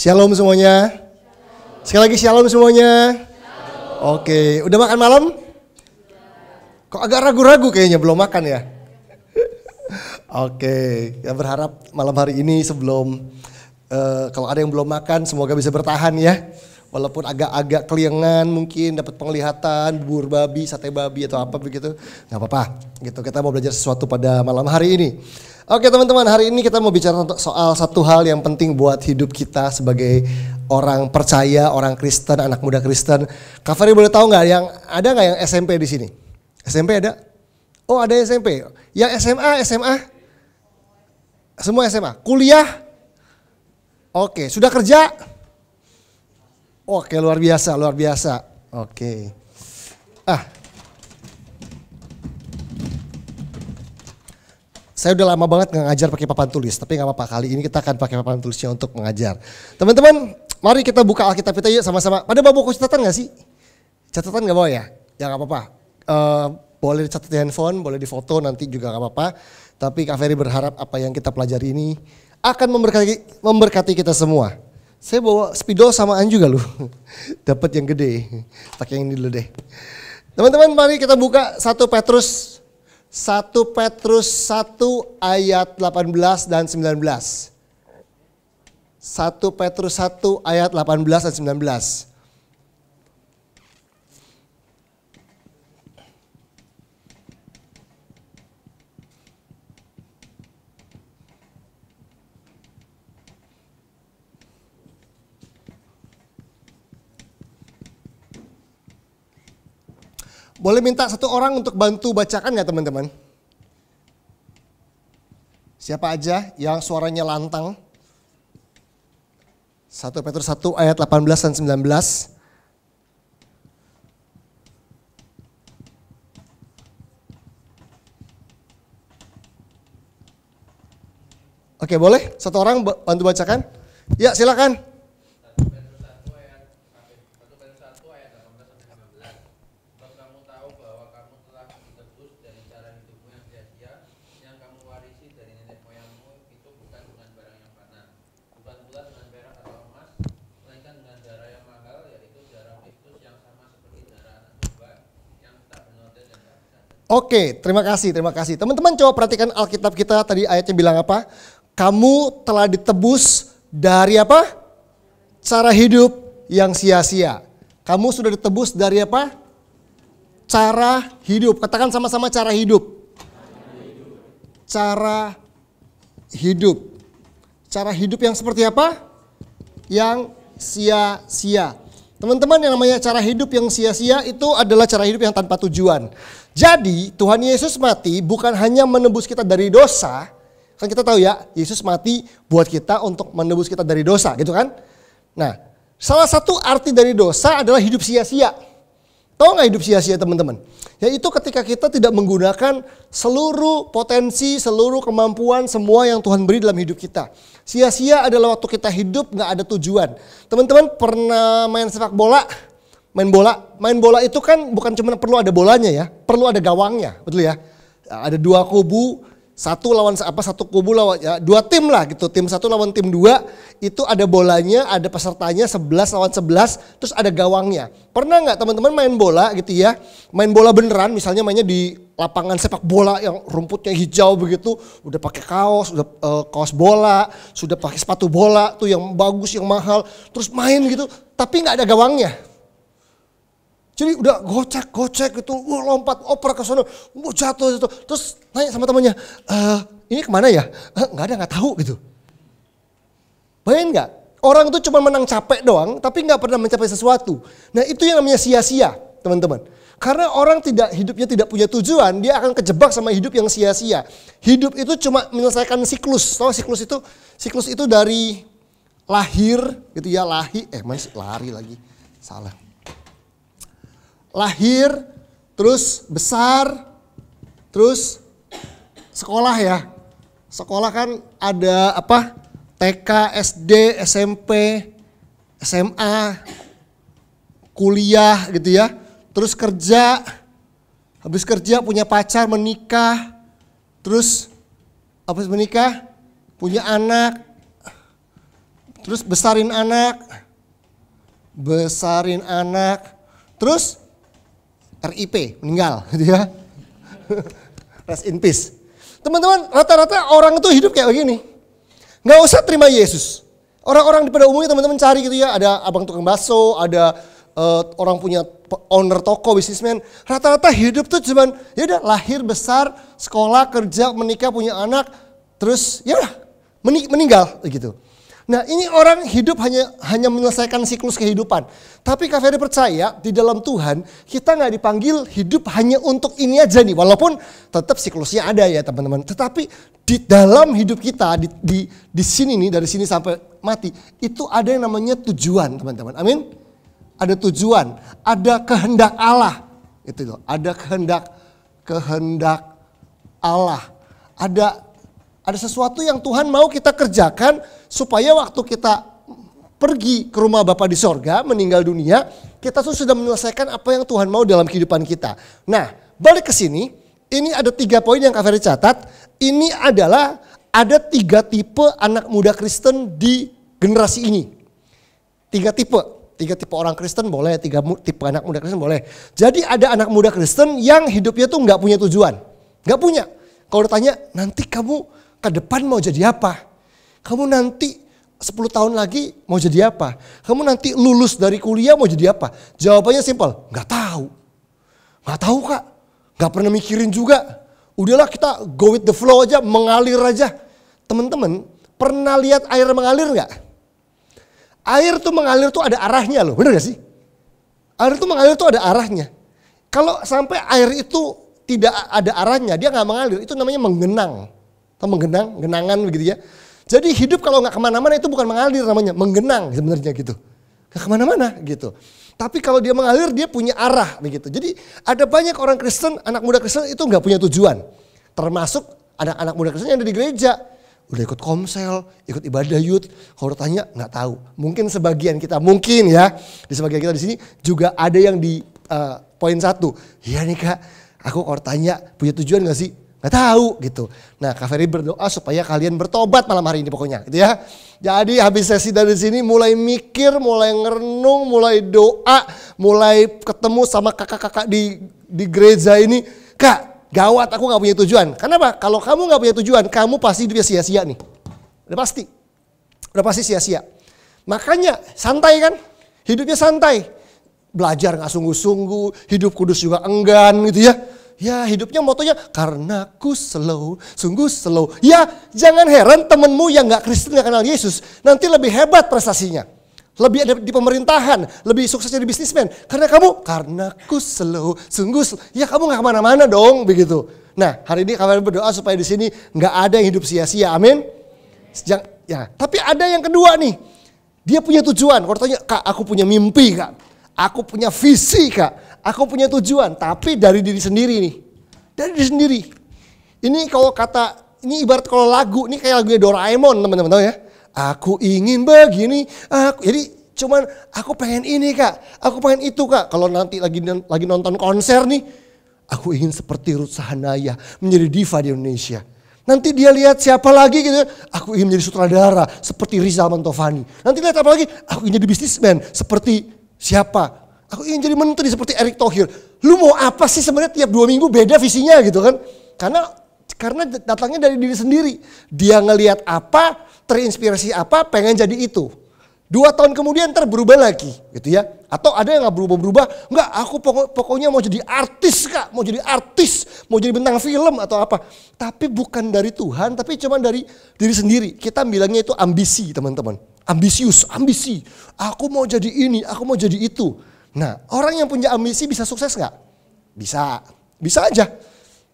Shalom semuanya. Sekali lagi shalom semuanya. Shalom. Oke, udah makan malam? Kok agak ragu-ragu kayaknya belum makan ya? Oke, ya berharap malam hari ini sebelum uh, kalau ada yang belum makan semoga bisa bertahan ya walaupun agak-agak keliengan mungkin dapat penglihatan bubur babi sate babi atau apa begitu nggak apa-apa gitu kita mau belajar sesuatu pada malam hari ini oke teman-teman hari ini kita mau bicara soal satu hal yang penting buat hidup kita sebagai orang percaya orang Kristen anak muda Kristen kavari boleh tahu nggak yang ada nggak yang SMP di sini SMP ada oh ada SMP yang SMA SMA semua SMA kuliah Oke, sudah kerja? Oke, luar biasa, luar biasa. Oke. Ah. Saya udah lama banget nggak ngajar pakai papan tulis, tapi nggak apa-apa kali ini kita akan pakai papan tulisnya untuk mengajar. Teman-teman, mari kita buka Alkitab kita yuk sama-sama. Pada bawa buku catatan nggak sih? Catatan nggak bawa ya? Ya nggak apa-apa. Uh, boleh dicatat di handphone, boleh difoto nanti juga nggak apa-apa. Tapi Kak Ferry berharap apa yang kita pelajari ini akan memberkati, memberkati kita semua. Saya bawa spidol sama samaan juga loh. Dapat yang gede. Pakai yang ini dulu deh. Teman-teman mari kita buka 1 Petrus 1 Petrus 1 ayat 18 dan 19. 1 Petrus 1 ayat 18 dan 19. Boleh minta satu orang untuk bantu bacakan nggak teman-teman? Siapa aja yang suaranya lantang? 1 Petrus 1 ayat 18 dan 19. Oke boleh? Satu orang bantu bacakan? Ya silakan. Oke, terima kasih, terima kasih. Teman-teman coba perhatikan Alkitab kita tadi ayatnya bilang apa? Kamu telah ditebus dari apa? Cara hidup yang sia-sia. Kamu sudah ditebus dari apa? Cara hidup. Katakan sama-sama cara hidup. Cara hidup. Cara hidup yang seperti apa? Yang sia-sia. Teman-teman yang namanya cara hidup yang sia-sia itu adalah cara hidup yang tanpa tujuan. Jadi Tuhan Yesus mati bukan hanya menebus kita dari dosa. Kan kita tahu ya Yesus mati buat kita untuk menebus kita dari dosa gitu kan. Nah salah satu arti dari dosa adalah hidup sia-sia. Tahu nggak hidup sia-sia teman-teman? Yaitu ketika kita tidak menggunakan seluruh potensi, seluruh kemampuan, semua yang Tuhan beri dalam hidup kita. Sia-sia adalah waktu kita hidup nggak ada tujuan. Teman-teman pernah main sepak bola? Main bola, main bola itu kan bukan cuma perlu ada bolanya ya, perlu ada gawangnya, betul ya? Ada dua kubu, satu lawan apa satu kubu lawan ya, dua tim lah gitu tim satu lawan tim dua itu ada bolanya ada pesertanya sebelas lawan sebelas terus ada gawangnya pernah nggak teman-teman main bola gitu ya main bola beneran misalnya mainnya di lapangan sepak bola yang rumputnya hijau begitu udah pakai kaos udah uh, kaos bola sudah pakai sepatu bola tuh yang bagus yang mahal terus main gitu tapi nggak ada gawangnya jadi udah gocek-gocek gitu, uh, lompat oper ke sana, uh, jatuh gitu. Terus nanya sama temannya, e, eh, ini kemana ya? E, nggak ada, nggak tahu gitu. Bayangin nggak? Orang itu cuma menang capek doang, tapi nggak pernah mencapai sesuatu. Nah itu yang namanya sia-sia, teman-teman. Karena orang tidak hidupnya tidak punya tujuan, dia akan kejebak sama hidup yang sia-sia. Hidup itu cuma menyelesaikan siklus. Tahu siklus itu? Siklus itu dari lahir gitu ya, lahir eh masih lari lagi. Salah lahir, terus besar, terus sekolah ya. Sekolah kan ada apa? TK, SD, SMP, SMA, kuliah gitu ya. Terus kerja, habis kerja punya pacar, menikah, terus habis menikah punya anak, terus besarin anak, besarin anak, terus RIP meninggal gitu ya. Rest in peace. Teman-teman, rata-rata orang itu hidup kayak begini. Nggak usah terima Yesus. Orang-orang di pada umumnya teman-teman cari gitu ya, ada abang tukang bakso, ada uh, orang punya owner toko, bisnismen. Rata-rata hidup tuh cuma, ya udah lahir besar, sekolah, kerja, menikah, punya anak, terus ya udah meninggal gitu. Nah ini orang hidup hanya hanya menyelesaikan siklus kehidupan. Tapi Ferry percaya di dalam Tuhan kita nggak dipanggil hidup hanya untuk ini aja nih. Walaupun tetap siklusnya ada ya teman-teman. Tetapi di dalam hidup kita di, di, di sini nih dari sini sampai mati itu ada yang namanya tujuan teman-teman. Amin. Ada tujuan, ada kehendak Allah. Itu loh, ada kehendak kehendak Allah. Ada ada sesuatu yang Tuhan mau kita kerjakan supaya waktu kita pergi ke rumah Bapa di sorga, meninggal dunia, kita tuh sudah menyelesaikan apa yang Tuhan mau dalam kehidupan kita. Nah, balik ke sini, ini ada tiga poin yang Kak Ferry catat. Ini adalah ada tiga tipe anak muda Kristen di generasi ini. Tiga tipe, tiga tipe orang Kristen boleh, tiga tipe anak muda Kristen boleh. Jadi ada anak muda Kristen yang hidupnya tuh nggak punya tujuan, nggak punya. Kalau ditanya nanti kamu ke depan mau jadi apa? Kamu nanti 10 tahun lagi mau jadi apa? Kamu nanti lulus dari kuliah mau jadi apa? Jawabannya simpel, nggak tahu. Nggak tahu kak, nggak pernah mikirin juga. Udahlah kita go with the flow aja, mengalir aja. Teman-teman, pernah lihat air mengalir nggak? Air tuh mengalir tuh ada arahnya loh, bener gak sih? Air tuh mengalir tuh ada arahnya. Kalau sampai air itu tidak ada arahnya, dia nggak mengalir, itu namanya menggenang atau menggenang, genangan begitu ya. Jadi hidup kalau nggak kemana-mana itu bukan mengalir namanya, menggenang sebenarnya gitu. ke kemana-mana gitu. Tapi kalau dia mengalir dia punya arah begitu. Jadi ada banyak orang Kristen, anak muda Kristen itu nggak punya tujuan. Termasuk anak-anak muda Kristen yang ada di gereja. Udah ikut komsel, ikut ibadah yud Kalau tanya nggak tahu. Mungkin sebagian kita, mungkin ya. Di sebagian kita di sini juga ada yang di uh, poin satu. Iya nih kak, aku kalau tanya punya tujuan nggak sih? nggak tahu gitu. Nah, Kak Ferry berdoa supaya kalian bertobat malam hari ini pokoknya, gitu ya. Jadi habis sesi dari sini mulai mikir, mulai ngerenung, mulai doa, mulai ketemu sama kakak-kakak di di gereja ini. Kak, gawat aku nggak punya tujuan. Kenapa? Kalau kamu nggak punya tujuan, kamu pasti dia sia-sia nih. Udah pasti. Udah pasti sia-sia. Makanya santai kan? Hidupnya santai. Belajar nggak sungguh-sungguh, hidup kudus juga enggan gitu ya Ya hidupnya motonya karena ku slow, sungguh slow. Ya jangan heran temenmu yang nggak Kristen nggak kenal Yesus. Nanti lebih hebat prestasinya. Lebih ada di pemerintahan, lebih sukses jadi bisnismen. Karena kamu, karena ku slow, sungguh slow. Ya kamu gak kemana-mana dong begitu. Nah hari ini kalian berdoa supaya di sini nggak ada yang hidup sia-sia, amin. Sejak ya. Tapi ada yang kedua nih. Dia punya tujuan. Kalau tanya, kak aku punya mimpi kak. Aku punya visi kak Aku punya tujuan, tapi dari diri sendiri nih. Dari diri sendiri. Ini kalau kata, ini ibarat kalau lagu, ini kayak lagunya Doraemon teman-teman tahu ya. Aku ingin begini, aku, jadi cuman aku pengen ini kak, aku pengen itu kak. Kalau nanti lagi lagi nonton konser nih, aku ingin seperti Ruth Sahanaya menjadi diva di Indonesia. Nanti dia lihat siapa lagi gitu. Ya, aku ingin menjadi sutradara seperti Rizal Mantovani. Nanti lihat apa lagi? Aku ingin jadi bisnismen seperti siapa? Aku ingin jadi menteri seperti Erick Thohir. Lu mau apa sih sebenarnya tiap dua minggu beda visinya gitu kan? Karena karena datangnya dari diri sendiri. Dia ngelihat apa, terinspirasi apa, pengen jadi itu. Dua tahun kemudian ntar berubah lagi gitu ya. Atau ada yang nggak berubah-berubah. nggak? aku pokok, pokoknya mau jadi artis kak. Mau jadi artis. Mau jadi bintang film atau apa. Tapi bukan dari Tuhan. Tapi cuma dari diri sendiri. Kita bilangnya itu ambisi teman-teman. Ambisius, ambisi. Aku mau jadi ini, aku mau jadi itu. Nah, orang yang punya ambisi bisa sukses nggak? Bisa, bisa aja.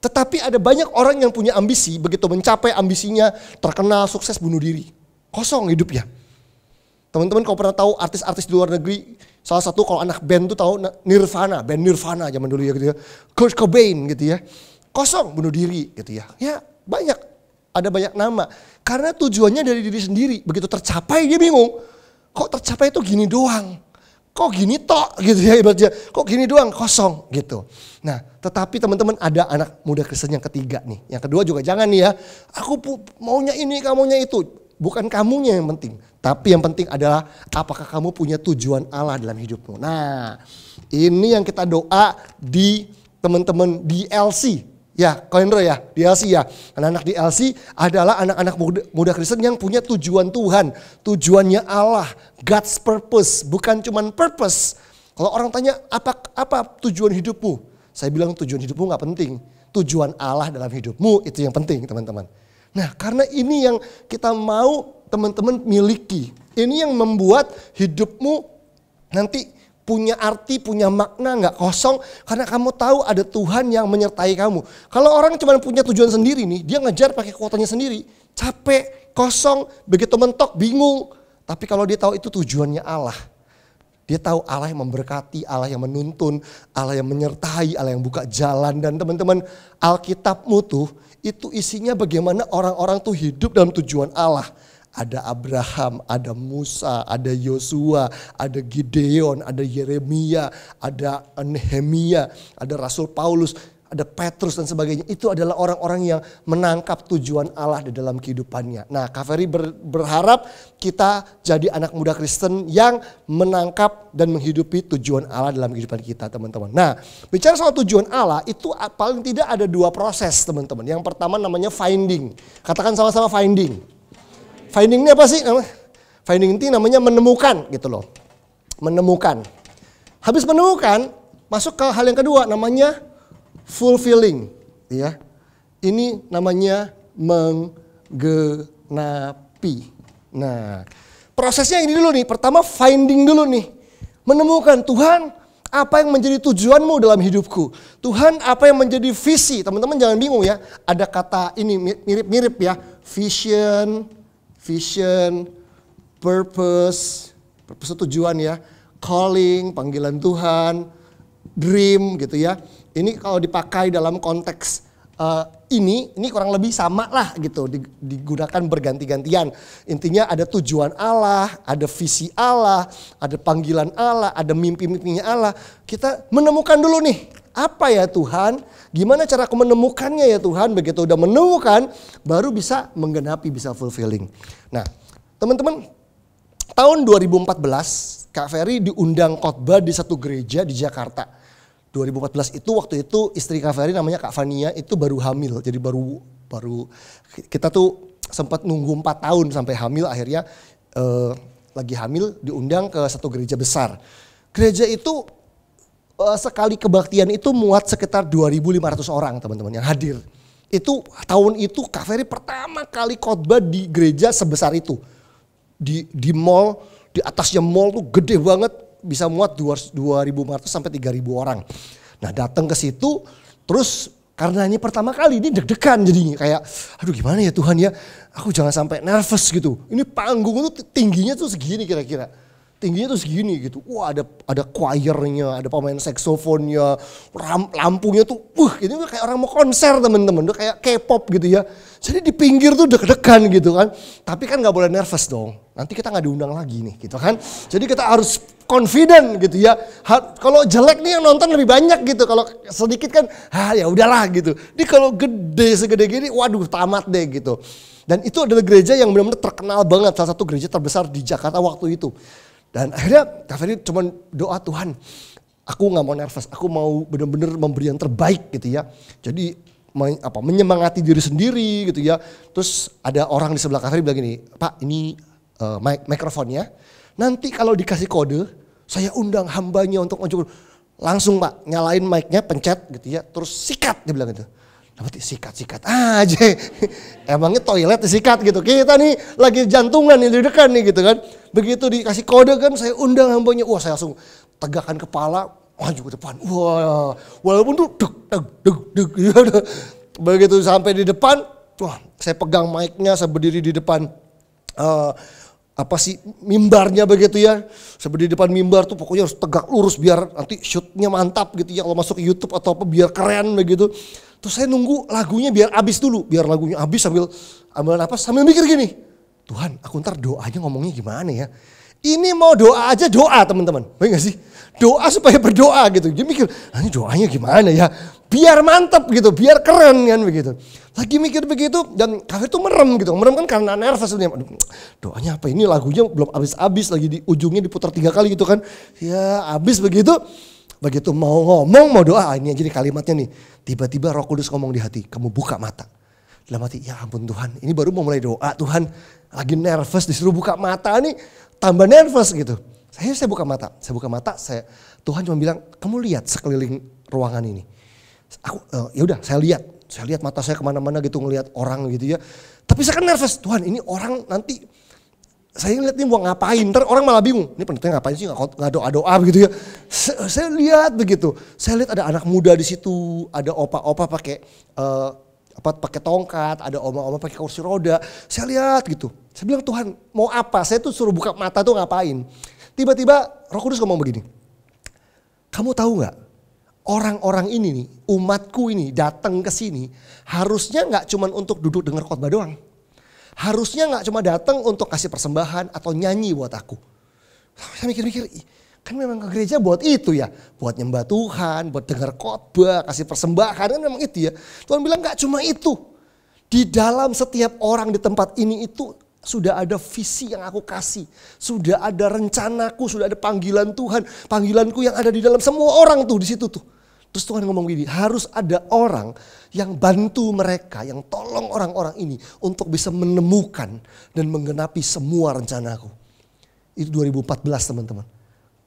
Tetapi ada banyak orang yang punya ambisi, begitu mencapai ambisinya, terkenal, sukses, bunuh diri. Kosong hidupnya. Teman-teman kalau pernah tahu artis-artis di luar negeri, salah satu kalau anak band tuh tahu nah, Nirvana, band Nirvana zaman dulu ya gitu ya. Kurt Cobain gitu ya. Kosong, bunuh diri gitu ya. Ya banyak, ada banyak nama. Karena tujuannya dari diri sendiri, begitu tercapai dia bingung. Kok tercapai itu gini doang? kok gini tok gitu ya ibaratnya kok gini doang kosong gitu nah tetapi teman-teman ada anak muda Kristen yang ketiga nih yang kedua juga jangan nih ya aku maunya ini kamunya itu bukan kamunya yang penting tapi yang penting adalah apakah kamu punya tujuan Allah dalam hidupmu nah ini yang kita doa di teman-teman di LC Ya, Koinro ya, di LC ya. Anak-anak di LC adalah anak-anak muda, muda Kristen yang punya tujuan Tuhan. Tujuannya Allah, God's purpose, bukan cuman purpose. Kalau orang tanya, apa apa tujuan hidupmu? Saya bilang tujuan hidupmu nggak penting. Tujuan Allah dalam hidupmu itu yang penting teman-teman. Nah karena ini yang kita mau teman-teman miliki. Ini yang membuat hidupmu nanti punya arti, punya makna, nggak kosong karena kamu tahu ada Tuhan yang menyertai kamu. Kalau orang cuma punya tujuan sendiri nih, dia ngejar pakai kuotanya sendiri, capek, kosong, begitu mentok, bingung. Tapi kalau dia tahu itu tujuannya Allah, dia tahu Allah yang memberkati, Allah yang menuntun, Allah yang menyertai, Allah yang buka jalan. Dan teman-teman Alkitabmu tuh itu isinya bagaimana orang-orang tuh hidup dalam tujuan Allah ada Abraham, ada Musa, ada Yosua, ada Gideon, ada Yeremia, ada Nehemia, ada Rasul Paulus, ada Petrus dan sebagainya. Itu adalah orang-orang yang menangkap tujuan Allah di dalam kehidupannya. Nah, Kaveri berharap kita jadi anak muda Kristen yang menangkap dan menghidupi tujuan Allah dalam kehidupan kita, teman-teman. Nah, bicara soal tujuan Allah itu paling tidak ada dua proses, teman-teman. Yang pertama namanya finding. Katakan sama-sama finding. Finding ini apa sih? Finding ini namanya menemukan gitu loh. Menemukan. Habis menemukan, masuk ke hal yang kedua namanya fulfilling, ya. Ini namanya menggenapi. Nah, prosesnya ini dulu nih. Pertama finding dulu nih. Menemukan Tuhan, apa yang menjadi tujuanmu dalam hidupku? Tuhan, apa yang menjadi visi? Teman-teman jangan bingung ya. Ada kata ini mirip-mirip ya, vision, vision, purpose, purpose tujuan ya, calling, panggilan Tuhan, dream gitu ya. Ini kalau dipakai dalam konteks uh, ini, ini kurang lebih sama lah gitu, digunakan berganti-gantian. Intinya ada tujuan Allah, ada visi Allah, ada panggilan Allah, ada mimpi-mimpinya Allah. Kita menemukan dulu nih, apa ya Tuhan Gimana cara aku menemukannya ya Tuhan? Begitu udah menemukan, baru bisa menggenapi, bisa fulfilling. Nah, teman-teman, tahun 2014 Kak Ferry diundang khotbah di satu gereja di Jakarta. 2014 itu waktu itu istri Kak Ferry namanya Kak Fania itu baru hamil. Jadi baru baru kita tuh sempat nunggu 4 tahun sampai hamil akhirnya eh, lagi hamil diundang ke satu gereja besar. Gereja itu uh, sekali kebaktian itu muat sekitar 2.500 orang teman-teman yang hadir. Itu tahun itu Kaveri pertama kali khotbah di gereja sebesar itu. Di di mall, di atasnya mall tuh gede banget bisa muat 2.500 sampai 3.000 orang. Nah datang ke situ terus karena ini pertama kali ini deg-degan jadinya kayak aduh gimana ya Tuhan ya aku jangan sampai nervous gitu. Ini panggung tuh tingginya tuh segini kira-kira tingginya tuh segini gitu. Wah ada ada choirnya, ada pemain saksofonnya, lampunya tuh, wah ini kayak orang mau konser temen-temen, udah kayak K-pop gitu ya. Jadi di pinggir tuh deg-degan gitu kan. Tapi kan nggak boleh nervous dong. Nanti kita nggak diundang lagi nih gitu kan. Jadi kita harus confident gitu ya. Kalau jelek nih yang nonton lebih banyak gitu. Kalau sedikit kan, ah ya udahlah gitu. Ini kalau gede segede gini, waduh tamat deh gitu. Dan itu adalah gereja yang benar-benar terkenal banget, salah satu gereja terbesar di Jakarta waktu itu. Dan akhirnya Kak Ferry cuma doa Tuhan, aku nggak mau nervous, aku mau benar-benar memberi yang terbaik gitu ya. Jadi apa menyemangati diri sendiri gitu ya. Terus ada orang di sebelah Kak Ferry bilang gini, Pak ini uh, mic mikrofonnya, nanti kalau dikasih kode, saya undang hambanya untuk maju. Langsung Pak, nyalain mic-nya, pencet gitu ya, terus sikat dia bilang gitu. Dapat sikat sikat aja. Emangnya toilet disikat gitu. Kita nih lagi jantungan nih dekat nih gitu kan. Begitu dikasih kode kan saya undang hambanya. Wah saya langsung tegakkan kepala maju ke depan. Wah walaupun tuh deg deg deg deg. Gitu. Begitu sampai di depan. Wah saya pegang mic-nya saya berdiri di depan. Uh, apa sih mimbarnya begitu ya seperti di depan mimbar tuh pokoknya harus tegak lurus biar nanti shootnya mantap gitu ya kalau masuk YouTube atau apa biar keren begitu Terus saya nunggu lagunya biar habis dulu, biar lagunya habis sambil ambil nafas sambil mikir gini. Tuhan, aku ntar doanya ngomongnya gimana ya? Ini mau doa aja doa teman-teman. Baik gak sih? Doa supaya berdoa gitu. Dia mikir, ah, ini doanya gimana ya? Biar mantap gitu, biar keren kan begitu. Lagi mikir begitu dan kafir tuh merem gitu. Merem kan karena nervous sebenarnya. Doanya apa ini lagunya belum habis-habis lagi di ujungnya diputar tiga kali gitu kan. Ya habis begitu. Begitu mau ngomong, mau doa, ah, ini jadi kalimatnya nih. Tiba-tiba roh kudus ngomong di hati, kamu buka mata. Dalam hati, ya ampun Tuhan, ini baru mau mulai doa, Tuhan lagi nervous disuruh buka mata nih, tambah nervous gitu. Saya saya buka mata, saya buka mata, saya Tuhan cuma bilang, kamu lihat sekeliling ruangan ini. Aku uh, ya udah, saya lihat, saya lihat mata saya kemana-mana gitu ngelihat orang gitu ya. Tapi saya kan nervous, Tuhan ini orang nanti saya lihat nih mau ngapain, ntar orang malah bingung. Ini pendeta ngapain sih nggak doa-doa begitu ya. Saya, saya lihat begitu, saya lihat ada anak muda di situ, ada opa-opa pakai uh, apa pakai tongkat, ada oma-oma pakai kursi roda. Saya lihat gitu. Saya bilang Tuhan mau apa? Saya tuh suruh buka mata tuh ngapain. Tiba-tiba Roh Kudus ngomong begini. Kamu tahu nggak? Orang-orang ini nih, umatku ini datang ke sini harusnya nggak cuman untuk duduk dengar khotbah doang harusnya nggak cuma datang untuk kasih persembahan atau nyanyi buat aku. Saya mikir-mikir, kan memang ke gereja buat itu ya, buat nyembah Tuhan, buat dengar khotbah, kasih persembahan kan memang itu ya. Tuhan bilang nggak cuma itu. Di dalam setiap orang di tempat ini itu sudah ada visi yang aku kasih, sudah ada rencanaku, sudah ada panggilan Tuhan, panggilanku yang ada di dalam semua orang tuh di situ tuh. Terus Tuhan ngomong gini, harus ada orang yang bantu mereka, yang tolong orang-orang ini untuk bisa menemukan dan menggenapi semua rencanaku. Itu 2014 teman-teman.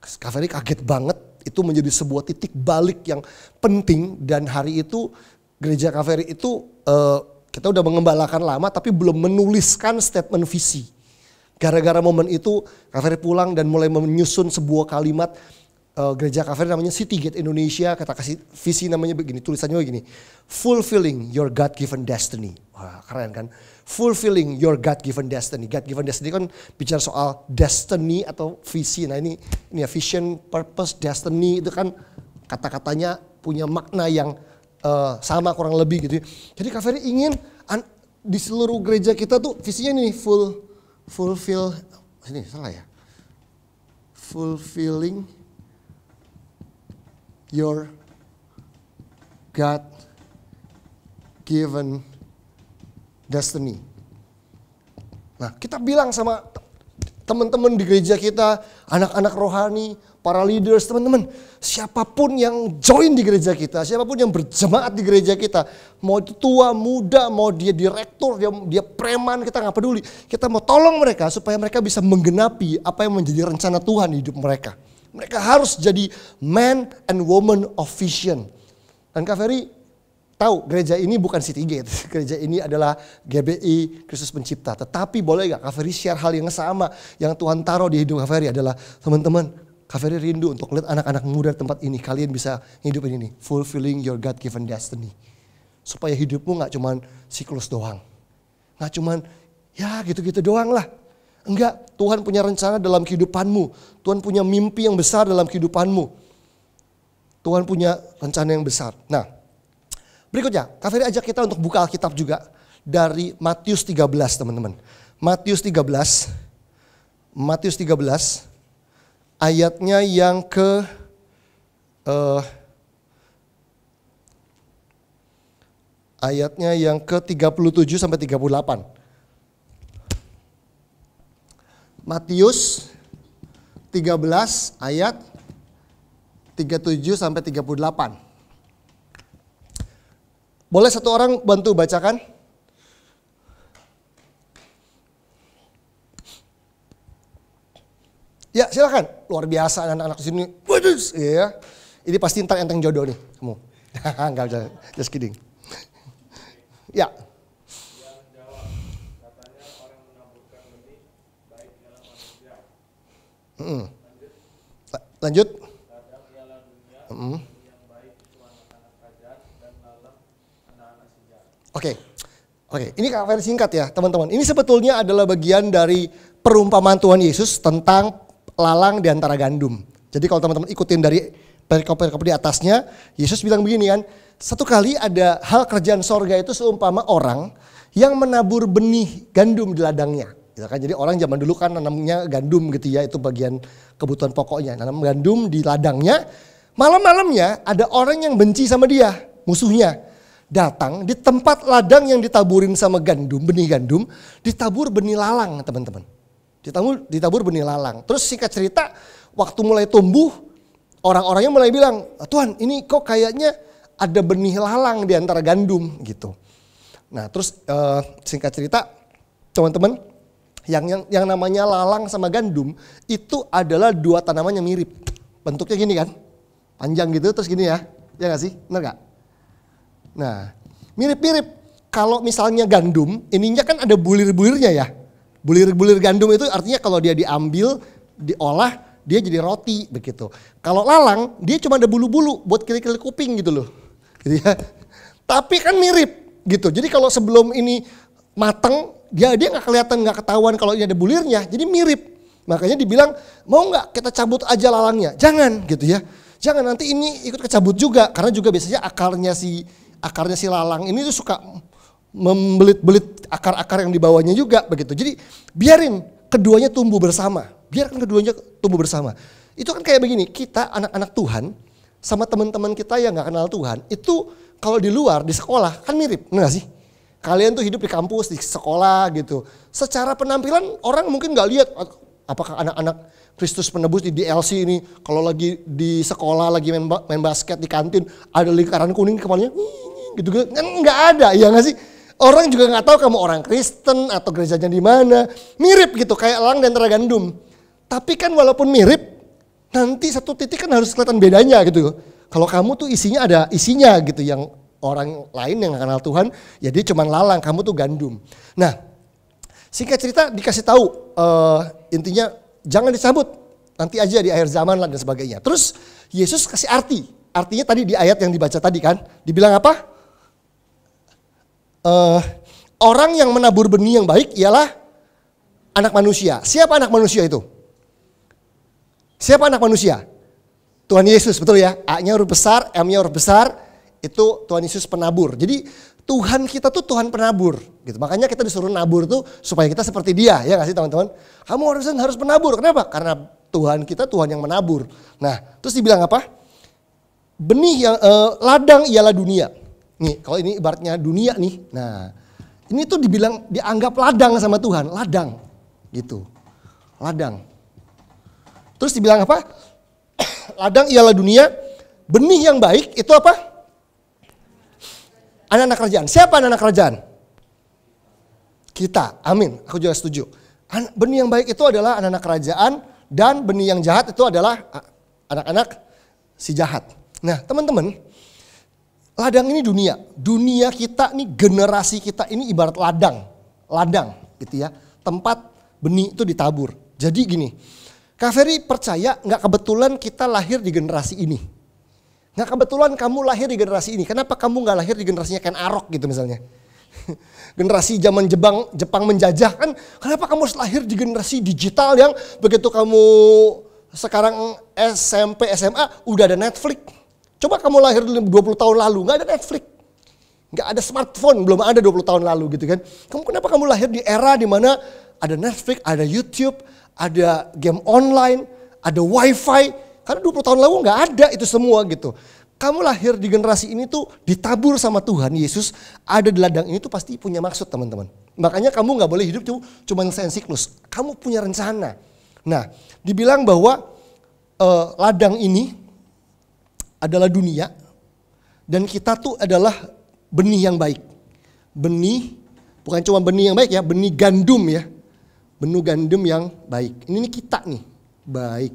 Kaveri kaget banget, itu menjadi sebuah titik balik yang penting dan hari itu gereja Kaveri itu uh, kita udah mengembalakan lama tapi belum menuliskan statement visi. Gara-gara momen itu Kaveri pulang dan mulai menyusun sebuah kalimat uh, gereja Kafir namanya City Gate Indonesia. kata kasih visi namanya begini, tulisannya begini. Fulfilling your God-given destiny. Wah keren kan? Fulfilling your God-given destiny. God-given destiny kan bicara soal destiny atau visi. Nah ini, ini ya vision, purpose, destiny itu kan kata-katanya punya makna yang uh, sama kurang lebih gitu. Ya. Jadi Kafir ingin di seluruh gereja kita tuh visinya ini full fulfill ini salah ya fulfilling your God given destiny. Nah, kita bilang sama teman-teman di gereja kita, anak-anak rohani, para leaders, teman-teman, siapapun yang join di gereja kita, siapapun yang berjemaat di gereja kita, mau itu tua, muda, mau dia direktur, dia, dia preman, kita nggak peduli. Kita mau tolong mereka supaya mereka bisa menggenapi apa yang menjadi rencana Tuhan di hidup mereka. Mereka harus jadi man and woman of vision. Dan Kak Ferry tahu gereja ini bukan City Gate. Gereja ini adalah GBI Kristus Pencipta. Tetapi boleh gak Kak Ferry share hal yang sama yang Tuhan taruh di hidup Kak Ferry adalah teman-teman Kak Ferry rindu untuk lihat anak-anak muda di tempat ini. Kalian bisa hidup ini. Fulfilling your God-given destiny. Supaya hidupmu gak cuman siklus doang. Nggak cuman ya gitu-gitu doang lah. Enggak, Tuhan punya rencana dalam kehidupanmu. Tuhan punya mimpi yang besar dalam kehidupanmu. Tuhan punya rencana yang besar. Nah, berikutnya, Kak Ferry ajak kita untuk buka Alkitab juga dari Matius 13, teman-teman. Matius 13 Matius 13 ayatnya yang ke uh, ayatnya yang ke 37 sampai 38. Matius 13 ayat 37 sampai 38. Boleh satu orang bantu bacakan? Ya silakan. Luar biasa anak-anak sini. Waduh, ya. Ini pasti entar enteng jodoh nih kamu. Enggak, just kidding. ya. Hmm. Lanjut. Hmm. Oke. Okay. Oke, okay. ini versi singkat ya, teman-teman. Ini sebetulnya adalah bagian dari perumpamaan Tuhan Yesus tentang lalang di antara gandum. Jadi kalau teman-teman ikutin dari perikop-perikop di atasnya, Yesus bilang begini kan, satu kali ada hal kerjaan sorga itu seumpama orang yang menabur benih gandum di ladangnya. Gitu kan. Jadi orang zaman dulu kan nanamnya gandum gitu ya, itu bagian kebutuhan pokoknya. Nanam gandum di ladangnya, malam-malamnya ada orang yang benci sama dia, musuhnya. Datang di tempat ladang yang ditaburin sama gandum, benih gandum, ditabur benih lalang teman-teman. Ditabur, ditabur benih lalang. Terus singkat cerita, waktu mulai tumbuh, orang-orangnya mulai bilang, Tuhan ini kok kayaknya ada benih lalang di antara gandum gitu. Nah terus uh, singkat cerita, teman-teman yang yang yang namanya lalang sama gandum itu adalah dua tanaman yang mirip. Bentuknya gini kan? Panjang gitu terus gini ya. Ya nggak sih? Benar nggak Nah, mirip-mirip. Kalau misalnya gandum, ininya kan ada bulir-bulirnya ya. Bulir-bulir gandum itu artinya kalau dia diambil, diolah, dia jadi roti begitu. Kalau lalang, dia cuma ada bulu-bulu buat kiri kiri kuping gitu loh. Gitu ya. Tapi kan mirip gitu. Jadi kalau sebelum ini mateng dia ya, dia nggak kelihatan nggak ketahuan kalau ini ada bulirnya jadi mirip makanya dibilang mau nggak kita cabut aja lalangnya jangan gitu ya jangan nanti ini ikut kecabut juga karena juga biasanya akarnya si akarnya si lalang ini tuh suka membelit-belit akar-akar yang dibawanya juga begitu jadi biarin keduanya tumbuh bersama biarkan keduanya tumbuh bersama itu kan kayak begini kita anak-anak Tuhan sama teman-teman kita yang nggak kenal Tuhan itu kalau di luar di sekolah kan mirip enggak sih Kalian tuh hidup di kampus, di sekolah gitu. Secara penampilan orang mungkin nggak lihat apakah anak-anak Kristus penebus di DLC ini kalau lagi di sekolah lagi main, ba main basket di kantin ada lingkaran kuning kepalanya gitu gitu kan nggak ada ya nggak sih orang juga nggak tahu kamu orang Kristen atau gerejanya di mana mirip gitu kayak elang dan teragandum tapi kan walaupun mirip nanti satu titik kan harus kelihatan bedanya gitu kalau kamu tuh isinya ada isinya gitu yang orang lain yang kenal Tuhan, ya dia cuma lalang, kamu tuh gandum. Nah, singkat cerita dikasih tahu uh, intinya jangan disambut, nanti aja di akhir zaman lah dan sebagainya. Terus Yesus kasih arti, artinya tadi di ayat yang dibaca tadi kan, dibilang apa? Uh, orang yang menabur benih yang baik ialah anak manusia. Siapa anak manusia itu? Siapa anak manusia? Tuhan Yesus betul ya. A-nya huruf besar, M-nya huruf besar, itu Tuhan Yesus penabur. Jadi Tuhan kita tuh Tuhan penabur. gitu. Makanya kita disuruh nabur tuh supaya kita seperti dia. Ya gak sih teman-teman? Kamu harus, harus penabur. Kenapa? Karena Tuhan kita Tuhan yang menabur. Nah terus dibilang apa? Benih yang eh, ladang ialah dunia. Nih kalau ini ibaratnya dunia nih. Nah ini tuh dibilang dianggap ladang sama Tuhan. Ladang gitu. Ladang. Terus dibilang apa? ladang ialah dunia. Benih yang baik itu apa? Anak-anak kerajaan. Siapa anak-anak kerajaan? Kita. Amin. Aku juga setuju. Benih yang baik itu adalah anak-anak kerajaan dan benih yang jahat itu adalah anak-anak si jahat. Nah, teman-teman, ladang ini dunia. Dunia kita nih generasi kita ini ibarat ladang. Ladang gitu ya. Tempat benih itu ditabur. Jadi gini, Kak percaya nggak kebetulan kita lahir di generasi ini Nah kebetulan kamu lahir di generasi ini. Kenapa kamu nggak lahir di generasinya Ken Arok gitu misalnya? generasi zaman Jepang Jepang menjajah kan kenapa kamu lahir di generasi digital yang begitu kamu sekarang SMP SMA udah ada Netflix coba kamu lahir 20 tahun lalu nggak ada Netflix nggak ada smartphone belum ada 20 tahun lalu gitu kan kamu kenapa kamu lahir di era dimana ada Netflix ada YouTube ada game online ada WiFi karena 20 tahun lalu nggak ada itu semua gitu. Kamu lahir di generasi ini tuh ditabur sama Tuhan Yesus ada di ladang ini tuh pasti punya maksud teman-teman. Makanya kamu nggak boleh hidup cuma nyelesain siklus. Kamu punya rencana. Nah, dibilang bahwa uh, ladang ini adalah dunia dan kita tuh adalah benih yang baik. Benih bukan cuma benih yang baik ya, benih gandum ya. Benih gandum yang baik. Ini, ini kita nih, baik.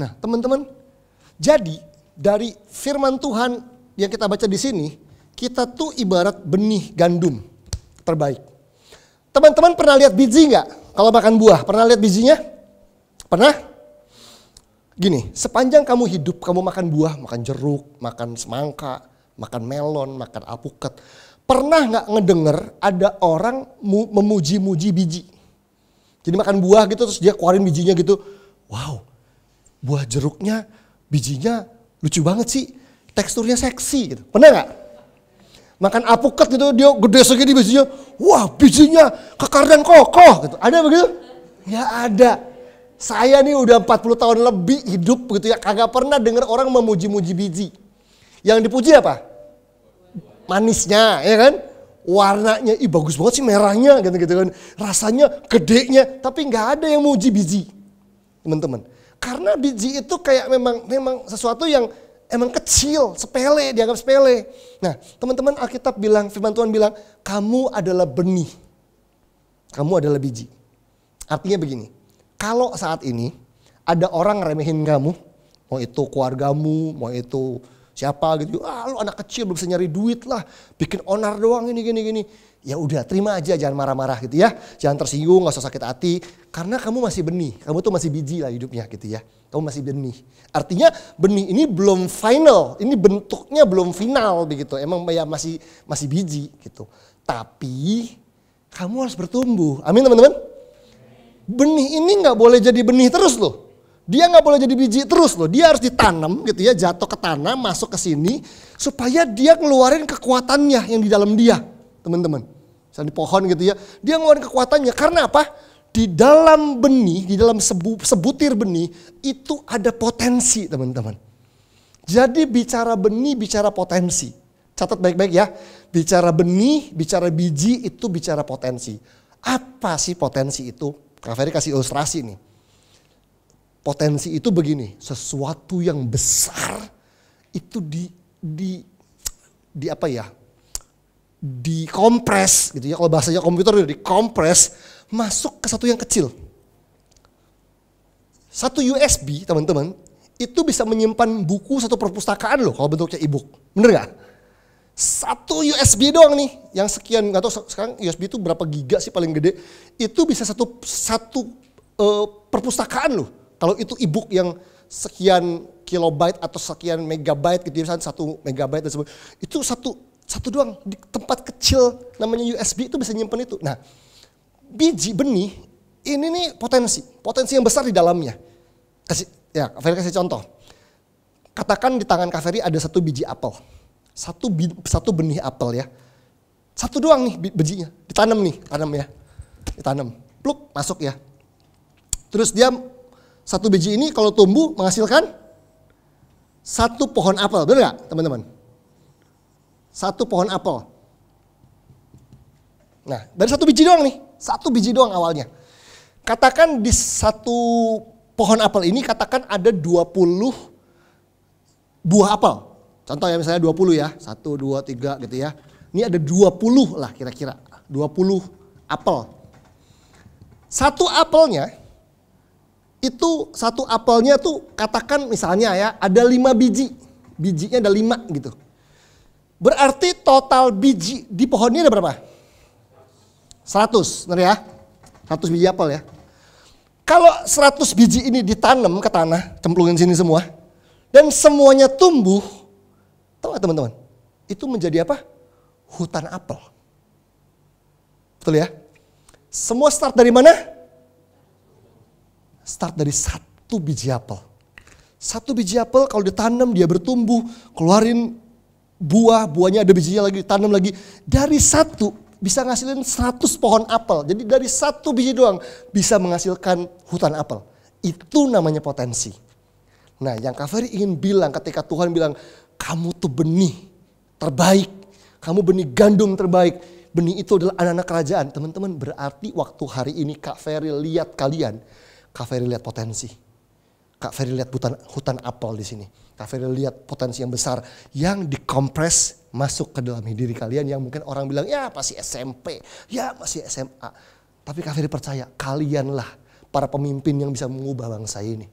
Nah, teman-teman, jadi dari firman Tuhan yang kita baca di sini, kita tuh ibarat benih gandum terbaik. Teman-teman pernah lihat biji nggak? Kalau makan buah, pernah lihat bijinya? Pernah? Gini, sepanjang kamu hidup, kamu makan buah, makan jeruk, makan semangka, makan melon, makan alpukat. Pernah nggak ngedenger ada orang memuji-muji biji? Jadi makan buah gitu terus dia keluarin bijinya gitu. Wow, buah jeruknya bijinya lucu banget sih. Teksturnya seksi gitu. Pernah nggak? Makan apuket gitu dia gede segini bijinya. Wah bijinya kekar dan kokoh gitu. Ada begitu? Ya ada. Saya nih udah 40 tahun lebih hidup gitu ya. Kagak pernah dengar orang memuji-muji biji. Yang dipuji apa? Manisnya ya kan? Warnanya, ih bagus banget sih merahnya gitu-gitu kan. Rasanya gedenya, tapi nggak ada yang muji biji. Teman-teman. Karena biji itu kayak memang memang sesuatu yang emang kecil, sepele, dianggap sepele. Nah, teman-teman Alkitab bilang, firman Tuhan bilang, kamu adalah benih. Kamu adalah biji. Artinya begini, kalau saat ini ada orang remehin kamu, mau itu keluargamu, mau itu siapa gitu, ah lu anak kecil belum bisa nyari duit lah, bikin onar doang ini gini gini ya udah terima aja jangan marah-marah gitu ya jangan tersinggung nggak usah sakit hati karena kamu masih benih kamu tuh masih biji lah hidupnya gitu ya kamu masih benih artinya benih ini belum final ini bentuknya belum final begitu emang ya masih masih biji gitu tapi kamu harus bertumbuh amin teman-teman benih ini nggak boleh jadi benih terus loh dia nggak boleh jadi biji terus loh dia harus ditanam gitu ya jatuh ke tanah masuk ke sini supaya dia ngeluarin kekuatannya yang di dalam dia teman-teman. Misalnya di pohon gitu ya. Dia ngeluarin kekuatannya karena apa? Di dalam benih, di dalam sebu, sebutir benih itu ada potensi teman-teman. Jadi bicara benih, bicara potensi. Catat baik-baik ya. Bicara benih, bicara biji itu bicara potensi. Apa sih potensi itu? Kak Ferry kasih ilustrasi nih. Potensi itu begini, sesuatu yang besar itu di di di apa ya dikompres gitu ya kalau bahasanya komputer itu ya, dikompres masuk ke satu yang kecil satu USB teman-teman itu bisa menyimpan buku satu perpustakaan loh kalau bentuknya e-book bener nggak satu USB doang nih yang sekian nggak tahu sekarang USB itu berapa giga sih paling gede itu bisa satu satu uh, perpustakaan loh kalau itu e-book yang sekian kilobyte atau sekian megabyte gitu ya, misalnya satu megabyte dan sebagainya itu satu satu doang, di tempat kecil namanya USB itu bisa nyimpen itu. Nah, biji benih ini nih potensi, potensi yang besar di dalamnya. Kasih, ya, Kaveri kasih contoh. Katakan di tangan Kaveri ada satu biji apel, satu bi, satu benih apel ya, satu doang nih bijinya, ditanam nih, tanam ya, ditanam, pluk masuk ya. Terus dia satu biji ini kalau tumbuh menghasilkan satu pohon apel, benar nggak teman-teman? satu pohon apel. Nah, dari satu biji doang nih, satu biji doang awalnya. Katakan di satu pohon apel ini katakan ada 20 buah apel. Contoh ya misalnya 20 ya, satu dua tiga gitu ya. Ini ada 20 lah kira-kira, 20 apel. Satu apelnya itu satu apelnya tuh katakan misalnya ya ada lima biji. Bijinya ada lima gitu Berarti total biji di pohon ini ada berapa? 100, benar ya? 100 biji apel ya. Kalau 100 biji ini ditanam ke tanah, cemplungin sini semua, dan semuanya tumbuh, tahu gak teman-teman? Itu menjadi apa? Hutan apel. Betul ya? Semua start dari mana? Start dari satu biji apel. Satu biji apel kalau ditanam dia bertumbuh, keluarin buah, buahnya ada bijinya lagi, tanam lagi. Dari satu bisa ngasilin 100 pohon apel. Jadi dari satu biji doang bisa menghasilkan hutan apel. Itu namanya potensi. Nah yang Kaveri ingin bilang ketika Tuhan bilang kamu tuh benih terbaik. Kamu benih gandum terbaik. Benih itu adalah anak-anak kerajaan. Teman-teman berarti waktu hari ini Kak Ferry lihat kalian. Kak Ferry lihat potensi Kak Ferry lihat hutan, hutan apel di sini. Kak Ferry lihat potensi yang besar yang dikompres masuk ke dalam diri kalian yang mungkin orang bilang ya pasti SMP, ya masih SMA. Tapi Kak Ferry percaya kalianlah para pemimpin yang bisa mengubah bangsa ini.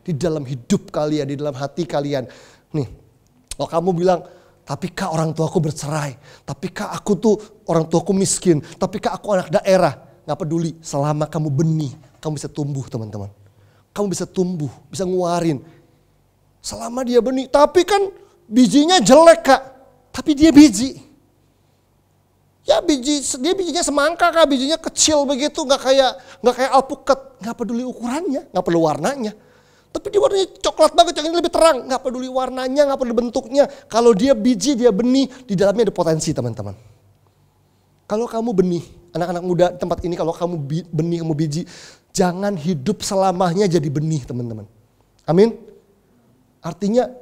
Di dalam hidup kalian, di dalam hati kalian. Nih, kalau kamu bilang, tapi kak orang tuaku bercerai, tapi kak aku tuh orang tuaku miskin, tapi kak aku anak daerah. Gak peduli, selama kamu benih, kamu bisa tumbuh teman-teman kamu bisa tumbuh, bisa nguarin. Selama dia benih, tapi kan bijinya jelek kak, tapi dia biji. Ya biji, dia bijinya semangka kak, bijinya kecil begitu, nggak kayak nggak kayak alpukat, nggak peduli ukurannya, nggak perlu warnanya. Tapi dia warnanya coklat banget, yang ini lebih terang, nggak peduli warnanya, nggak peduli bentuknya. Kalau dia biji, dia benih, di dalamnya ada potensi teman-teman. Kalau kamu benih, anak-anak muda tempat ini kalau kamu benih kamu biji jangan hidup selamanya jadi benih teman-teman. Amin. Artinya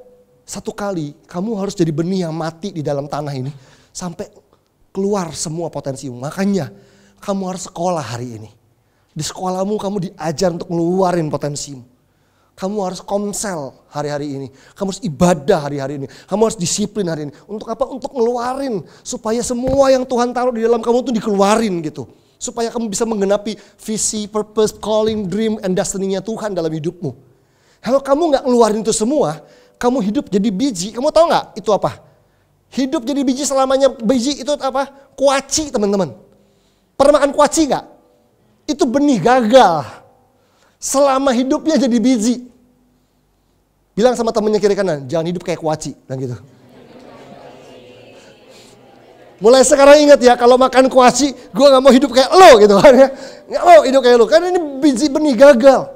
satu kali kamu harus jadi benih yang mati di dalam tanah ini sampai keluar semua potensi. Makanya kamu harus sekolah hari ini. Di sekolahmu kamu diajar untuk ngeluarin potensimu. Kamu harus komsel hari-hari ini. Kamu harus ibadah hari-hari ini. Kamu harus disiplin hari ini. Untuk apa? Untuk ngeluarin. Supaya semua yang Tuhan taruh di dalam kamu tuh dikeluarin gitu. Supaya kamu bisa menggenapi visi, purpose, calling, dream, and destiny-nya Tuhan dalam hidupmu. Kalau kamu nggak ngeluarin itu semua, kamu hidup jadi biji. Kamu tahu nggak itu apa? Hidup jadi biji selamanya biji itu apa? Kuaci teman-teman. Pernah kuaci nggak? Itu benih gagal. Selama hidupnya jadi biji. Bilang sama temennya kiri kanan, jangan hidup kayak kuaci. Dan gitu. Mulai sekarang ingat ya, kalau makan kuasi gue gak mau hidup kayak lo gitu kan ya. Gak mau hidup kayak lo, karena ini biji benih gagal.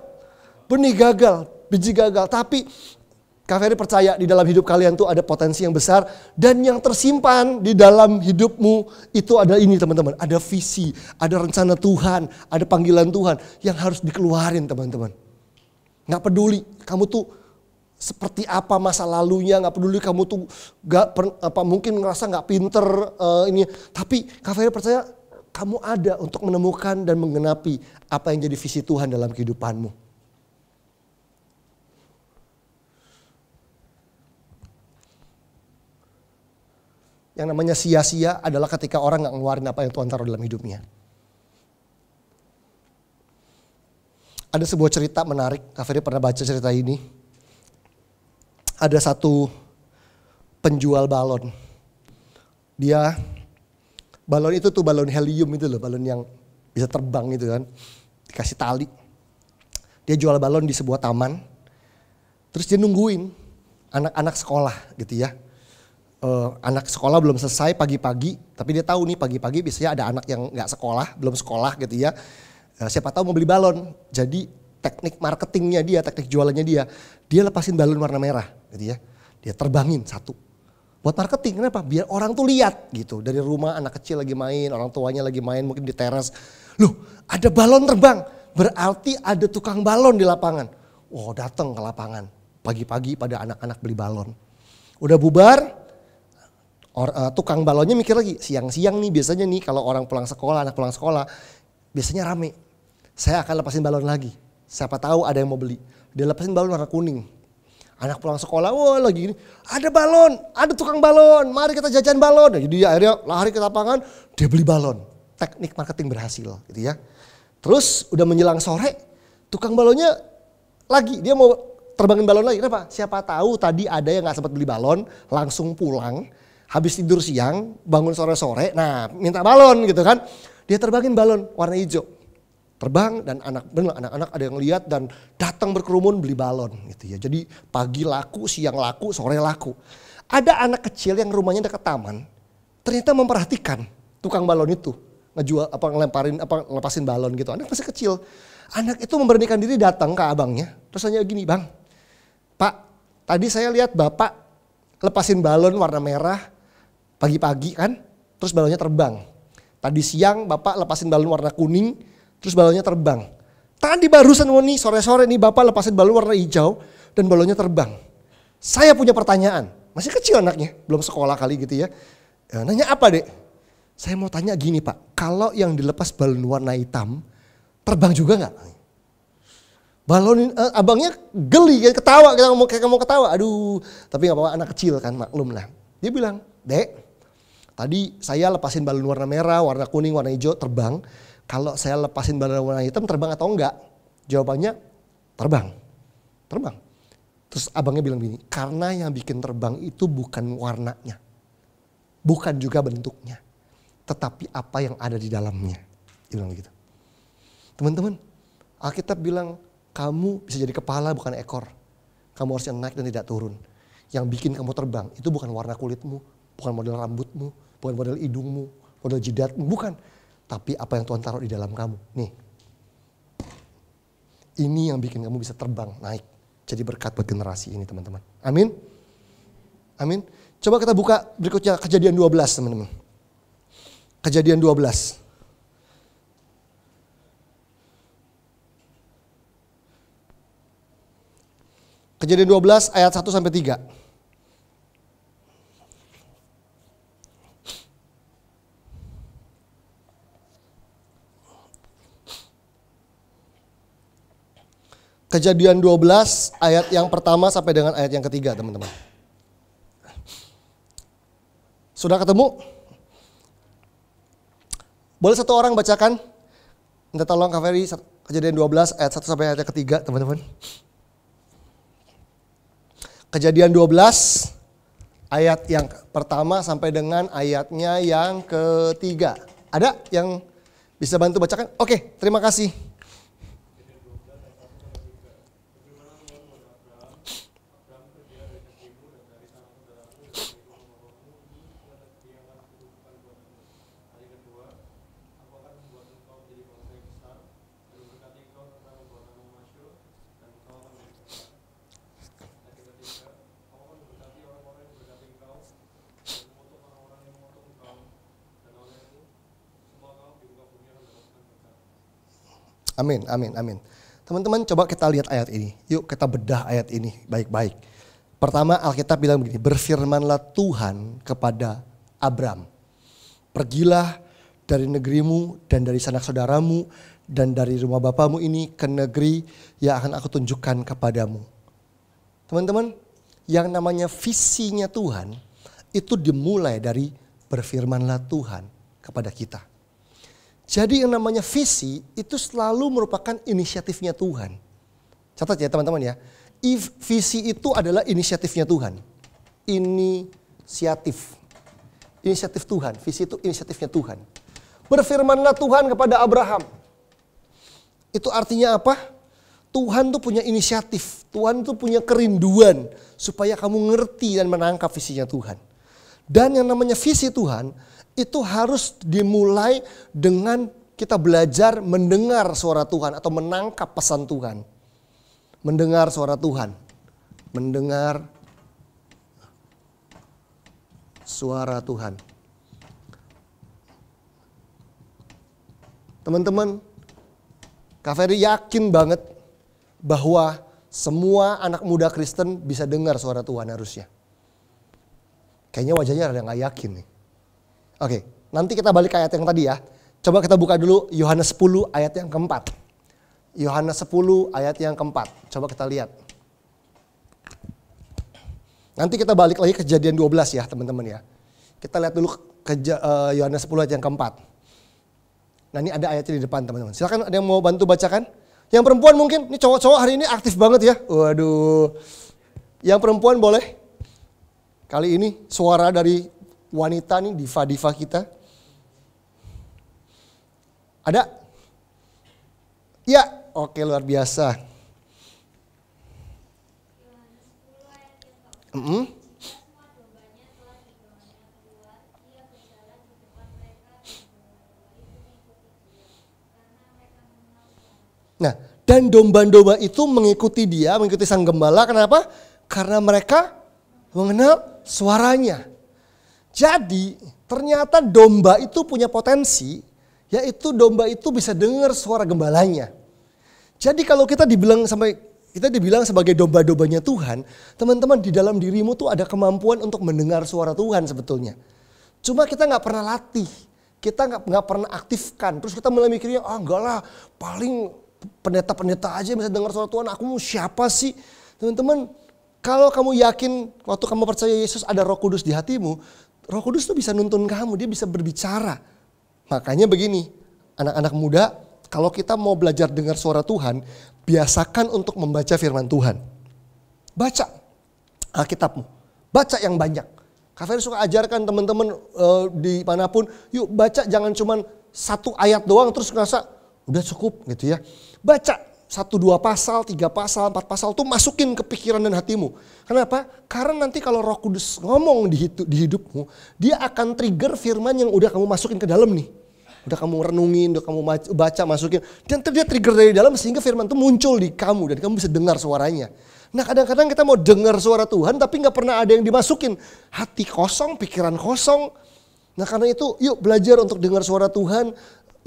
Benih gagal, biji gagal. Tapi Kak Ferry percaya di dalam hidup kalian tuh ada potensi yang besar. Dan yang tersimpan di dalam hidupmu itu ada ini teman-teman. Ada visi, ada rencana Tuhan, ada panggilan Tuhan yang harus dikeluarin teman-teman. Gak peduli, kamu tuh seperti apa masa lalunya nggak peduli kamu tuh nggak apa mungkin ngerasa nggak pinter uh, ini tapi kafir percaya kamu ada untuk menemukan dan menggenapi apa yang jadi visi Tuhan dalam kehidupanmu. Yang namanya sia-sia adalah ketika orang nggak ngeluarin apa yang Tuhan taruh dalam hidupnya. Ada sebuah cerita menarik, Kak pernah baca cerita ini ada satu penjual balon. Dia balon itu tuh balon helium itu loh, balon yang bisa terbang itu kan. Dikasih tali. Dia jual balon di sebuah taman. Terus dia nungguin anak-anak sekolah gitu ya. Uh, anak sekolah belum selesai pagi-pagi, tapi dia tahu nih pagi-pagi biasanya ada anak yang nggak sekolah, belum sekolah gitu ya. Uh, siapa tahu mau beli balon. Jadi teknik marketingnya dia, teknik jualannya dia, dia lepasin balon warna merah gitu ya. Dia terbangin satu. Buat marketing, kenapa? Biar orang tuh lihat gitu. Dari rumah anak kecil lagi main, orang tuanya lagi main mungkin di teras. Loh ada balon terbang, berarti ada tukang balon di lapangan. Oh, datang ke lapangan, pagi-pagi pada anak-anak beli balon. Udah bubar, or, uh, tukang balonnya mikir lagi, siang-siang nih biasanya nih kalau orang pulang sekolah, anak pulang sekolah, biasanya rame. Saya akan lepasin balon lagi Siapa tahu ada yang mau beli. Dia lepasin balon warna kuning. Anak pulang sekolah, wah lagi ini ada balon, ada tukang balon, mari kita jajan balon. Jadi dia akhirnya lari ke lapangan, dia beli balon. Teknik marketing berhasil gitu ya. Terus udah menjelang sore, tukang balonnya lagi, dia mau terbangin balon lagi. Kenapa? Siapa tahu tadi ada yang gak sempat beli balon, langsung pulang, habis tidur siang, bangun sore-sore, nah minta balon gitu kan. Dia terbangin balon warna hijau terbang dan anak benar anak-anak ada yang lihat dan datang berkerumun beli balon gitu ya. Jadi pagi laku, siang laku, sore laku. Ada anak kecil yang rumahnya dekat taman, ternyata memperhatikan tukang balon itu ngejual apa ngelemparin apa ngelepasin balon gitu. Anak masih kecil. Anak itu memberanikan diri datang ke abangnya, terus hanya gini, "Bang, Pak, tadi saya lihat Bapak lepasin balon warna merah pagi-pagi kan, terus balonnya terbang. Tadi siang Bapak lepasin balon warna kuning, Terus balonnya terbang. Tadi barusan nih sore-sore nih bapak lepasin balon warna hijau dan balonnya terbang. Saya punya pertanyaan. Masih kecil anaknya, belum sekolah kali gitu ya. ya nanya apa dek? Saya mau tanya gini pak, kalau yang dilepas balon warna hitam terbang juga nggak? Balon eh, abangnya geli ketawa kita mau kayak mau ketawa. Aduh, tapi nggak apa-apa anak kecil kan maklum lah. Dia bilang, "Dek, tadi saya lepasin balon warna merah, warna kuning, warna hijau terbang kalau saya lepasin bandana warna hitam terbang atau enggak? Jawabannya terbang. Terbang. Terus abangnya bilang gini, karena yang bikin terbang itu bukan warnanya. Bukan juga bentuknya. Tetapi apa yang ada di dalamnya. Dia bilang begitu. Teman-teman, Alkitab bilang kamu bisa jadi kepala bukan ekor. Kamu harusnya naik dan tidak turun. Yang bikin kamu terbang itu bukan warna kulitmu, bukan model rambutmu, bukan model hidungmu, model jidatmu, bukan tapi apa yang Tuhan taruh di dalam kamu. Nih, ini yang bikin kamu bisa terbang, naik. Jadi berkat buat generasi ini teman-teman. Amin. Amin. Coba kita buka berikutnya kejadian 12 teman-teman. Kejadian 12. Kejadian 12 ayat 1 sampai 3. Kejadian 12 ayat yang pertama sampai dengan ayat yang ketiga teman-teman. Sudah ketemu? Boleh satu orang bacakan? Minta tolong Kak Ferry, kejadian 12 ayat 1 sampai ayat ketiga teman-teman. Kejadian 12 ayat yang pertama sampai dengan ayatnya yang ketiga. Ada yang bisa bantu bacakan? Oke, terima kasih. Amin, amin, amin. Teman-teman coba kita lihat ayat ini. Yuk kita bedah ayat ini baik-baik. Pertama Alkitab bilang begini, berfirmanlah Tuhan kepada Abram. Pergilah dari negerimu dan dari sanak saudaramu dan dari rumah bapamu ini ke negeri yang akan aku tunjukkan kepadamu. Teman-teman, yang namanya visinya Tuhan itu dimulai dari berfirmanlah Tuhan kepada kita. Jadi yang namanya visi itu selalu merupakan inisiatifnya Tuhan. Catat ya teman-teman ya. If visi itu adalah inisiatifnya Tuhan. Inisiatif. Inisiatif Tuhan. Visi itu inisiatifnya Tuhan. Berfirmanlah Tuhan kepada Abraham. Itu artinya apa? Tuhan tuh punya inisiatif. Tuhan tuh punya kerinduan. Supaya kamu ngerti dan menangkap visinya Tuhan. Dan yang namanya visi Tuhan itu harus dimulai dengan kita belajar mendengar suara Tuhan atau menangkap pesan Tuhan. Mendengar suara Tuhan. Mendengar suara Tuhan. Teman-teman, Kaveri yakin banget bahwa semua anak muda Kristen bisa dengar suara Tuhan harusnya. Kayaknya wajahnya ada nggak yakin nih. Oke, nanti kita balik ke ayat yang tadi ya. Coba kita buka dulu Yohanes 10 ayat yang keempat. Yohanes 10 ayat yang keempat. Coba kita lihat. Nanti kita balik lagi kejadian 12 ya teman-teman ya. Kita lihat dulu eh, Yohanes 10 ayat yang keempat. Nah ini ada ayatnya di depan teman-teman. Silahkan ada yang mau bantu bacakan. Yang perempuan mungkin, ini cowok-cowok hari ini aktif banget ya. Waduh. Yang perempuan boleh. Kali ini suara dari wanita nih diva-diva kita? Ada? Ya, oke luar biasa. Mm -hmm. Nah, dan domba-domba itu mengikuti dia, mengikuti sang gembala. Kenapa? Karena mereka mengenal suaranya. Jadi ternyata domba itu punya potensi, yaitu domba itu bisa dengar suara gembalanya. Jadi kalau kita dibilang sampai kita dibilang sebagai domba-dombanya Tuhan, teman-teman di dalam dirimu tuh ada kemampuan untuk mendengar suara Tuhan sebetulnya. Cuma kita nggak pernah latih, kita nggak nggak pernah aktifkan. Terus kita mulai mikirnya, ah enggak lah, paling pendeta-pendeta aja bisa dengar suara Tuhan. Aku mau siapa sih, teman-teman? Kalau kamu yakin waktu kamu percaya Yesus ada Roh Kudus di hatimu, Roh Kudus tuh bisa nuntun kamu, dia bisa berbicara. Makanya begini, anak-anak muda, kalau kita mau belajar dengar suara Tuhan, biasakan untuk membaca firman Tuhan. Baca Alkitabmu, baca yang banyak. Kafir suka ajarkan teman-teman uh, eh, di manapun, yuk baca jangan cuman satu ayat doang terus ngerasa udah cukup gitu ya. Baca satu dua pasal, tiga pasal, empat pasal tuh masukin ke pikiran dan hatimu. Kenapa? Karena nanti kalau Roh Kudus ngomong di, hidup, di hidupmu, dia akan trigger firman yang udah kamu masukin ke dalam nih. Udah kamu renungin, udah kamu baca, masukin. Dan dia trigger dari dalam sehingga firman itu muncul di kamu dan kamu bisa dengar suaranya. Nah kadang-kadang kita mau dengar suara Tuhan tapi nggak pernah ada yang dimasukin. Hati kosong, pikiran kosong. Nah karena itu yuk belajar untuk dengar suara Tuhan,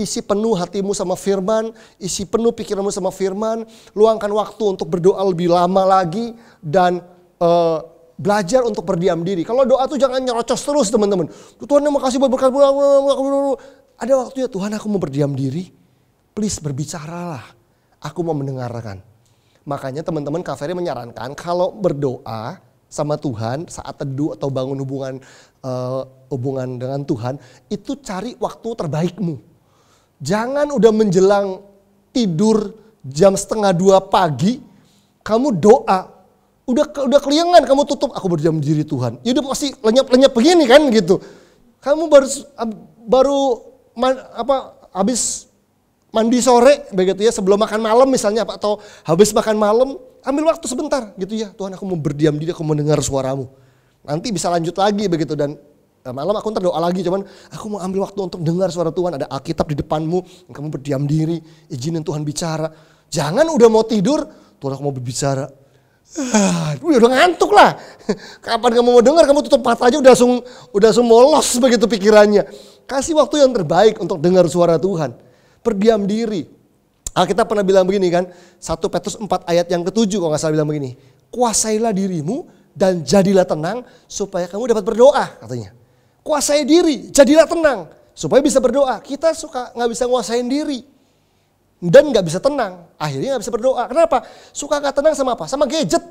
isi penuh hatimu sama firman, isi penuh pikiranmu sama firman, luangkan waktu untuk berdoa lebih lama lagi dan uh, belajar untuk berdiam diri. Kalau doa tuh jangan nyerocos terus teman-teman. Tuhan yang makasih buat berkat. Ya ya ya Ada waktunya Tuhan aku mau berdiam diri. Please berbicaralah. Aku mau mendengarkan. Makanya teman-teman kafirnya menyarankan kalau berdoa sama Tuhan saat teduh atau bangun hubungan uh, hubungan dengan Tuhan itu cari waktu terbaikmu. Jangan udah menjelang tidur jam setengah dua pagi, kamu doa. Udah udah keliangan kamu tutup, aku berdiam diri Tuhan. Ya udah pasti lenyap-lenyap begini kan gitu. Kamu baru baru man, apa habis mandi sore begitu ya sebelum makan malam misalnya apa atau habis makan malam ambil waktu sebentar gitu ya Tuhan aku mau berdiam diri aku mendengar suaramu nanti bisa lanjut lagi begitu dan Eh, malam aku ntar doa lagi cuman aku mau ambil waktu untuk dengar suara Tuhan ada Alkitab di depanmu kamu berdiam diri izinin Tuhan bicara jangan udah mau tidur Tuhan aku mau berbicara ah, udah ngantuk lah kapan kamu mau dengar kamu tutup mata aja udah langsung udah langsung molos begitu pikirannya kasih waktu yang terbaik untuk dengar suara Tuhan berdiam diri Alkitab pernah bilang begini kan 1 Petrus 4 ayat yang ketujuh kalau nggak salah bilang begini kuasailah dirimu dan jadilah tenang supaya kamu dapat berdoa katanya kuasai diri, jadilah tenang supaya bisa berdoa. Kita suka nggak bisa nguasain diri dan nggak bisa tenang, akhirnya nggak bisa berdoa. Kenapa? Suka nggak tenang sama apa? Sama gadget.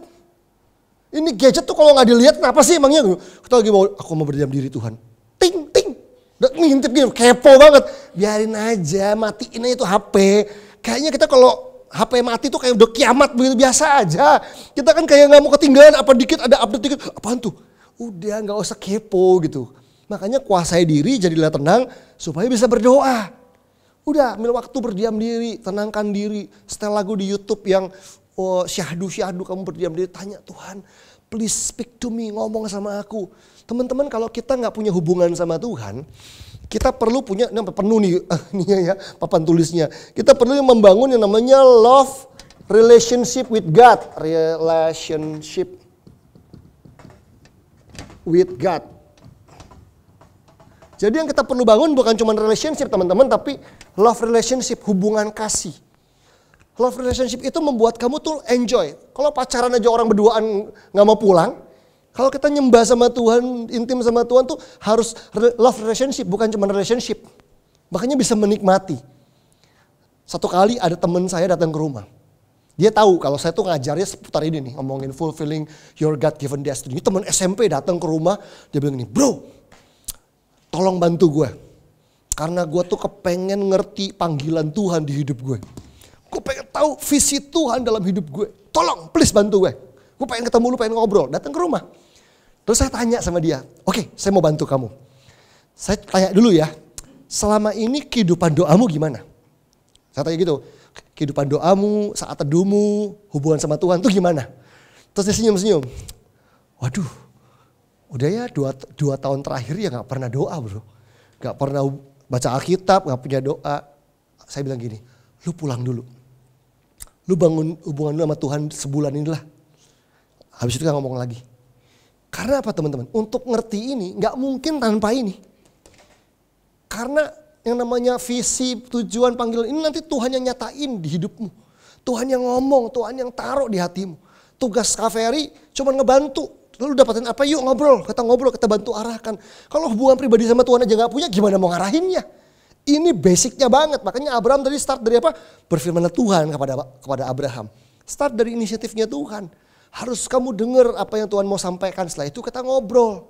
Ini gadget tuh kalau nggak dilihat kenapa sih emangnya? Kita lagi mau, aku mau berdiam diri Tuhan. Ting, ting. Udah ngintip gitu, kepo banget. Biarin aja, matiin aja tuh HP. Kayaknya kita kalau HP mati tuh kayak udah kiamat begitu biasa aja. Kita kan kayak nggak mau ketinggalan apa dikit ada update dikit. Apaan tuh? Udah nggak usah kepo gitu. Makanya kuasai diri, jadilah tenang supaya bisa berdoa. Udah, ambil waktu berdiam diri, tenangkan diri. Setel lagu di YouTube yang oh, syahdu syahdu kamu berdiam diri, tanya Tuhan, please speak to me, ngomong sama aku. Teman-teman kalau kita nggak punya hubungan sama Tuhan, kita perlu punya ini penuh nih ini ya, ya papan tulisnya. Kita perlu membangun yang namanya love relationship with God, relationship with God jadi yang kita perlu bangun bukan cuma relationship teman-teman, tapi love relationship, hubungan kasih. Love relationship itu membuat kamu tuh enjoy. Kalau pacaran aja orang berduaan nggak mau pulang, kalau kita nyembah sama Tuhan, intim sama Tuhan tuh harus love relationship, bukan cuma relationship. Makanya bisa menikmati. Satu kali ada teman saya datang ke rumah. Dia tahu kalau saya tuh ngajarnya seputar ini nih, ngomongin fulfilling your God given destiny. Teman SMP datang ke rumah, dia bilang ini, bro, tolong bantu gue. Karena gue tuh kepengen ngerti panggilan Tuhan di hidup gue. Gue pengen tahu visi Tuhan dalam hidup gue. Tolong, please bantu gue. Gue pengen ketemu lu, pengen ngobrol. Datang ke rumah. Terus saya tanya sama dia, oke okay, saya mau bantu kamu. Saya tanya dulu ya, selama ini kehidupan doamu gimana? Saya tanya gitu, kehidupan doamu, saat teduhmu, hubungan sama Tuhan tuh gimana? Terus dia senyum-senyum. Waduh, udah ya dua, dua tahun terakhir ya nggak pernah doa bro. Nggak pernah baca Alkitab, nggak punya doa. Saya bilang gini, lu pulang dulu. Lu bangun hubungan lu sama Tuhan sebulan inilah. Habis itu kan ngomong lagi. Karena apa teman-teman? Untuk ngerti ini nggak mungkin tanpa ini. Karena yang namanya visi, tujuan, panggilan ini nanti Tuhan yang nyatain di hidupmu. Tuhan yang ngomong, Tuhan yang taruh di hatimu. Tugas Kaveri cuma ngebantu Lalu dapatin apa? Yuk ngobrol, kita ngobrol, kita bantu arahkan. Kalau hubungan pribadi sama Tuhan aja nggak punya, gimana mau ngarahinnya? Ini basicnya banget. Makanya Abraham tadi start dari apa? Berfirman Tuhan kepada kepada Abraham. Start dari inisiatifnya Tuhan. Harus kamu dengar apa yang Tuhan mau sampaikan. Setelah itu kita ngobrol.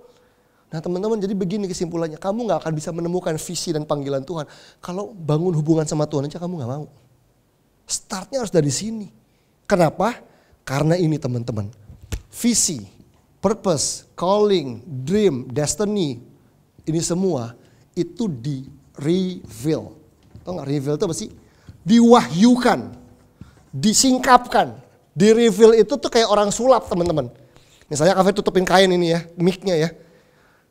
Nah teman-teman jadi begini kesimpulannya. Kamu nggak akan bisa menemukan visi dan panggilan Tuhan. Kalau bangun hubungan sama Tuhan aja kamu nggak mau. Startnya harus dari sini. Kenapa? Karena ini teman-teman. Visi purpose, calling, dream, destiny, ini semua itu di reveal. Tahu nggak reveal itu apa sih? Diwahyukan, disingkapkan, di reveal itu tuh kayak orang sulap teman-teman. Misalnya kafe tutupin kain ini ya, mic-nya ya.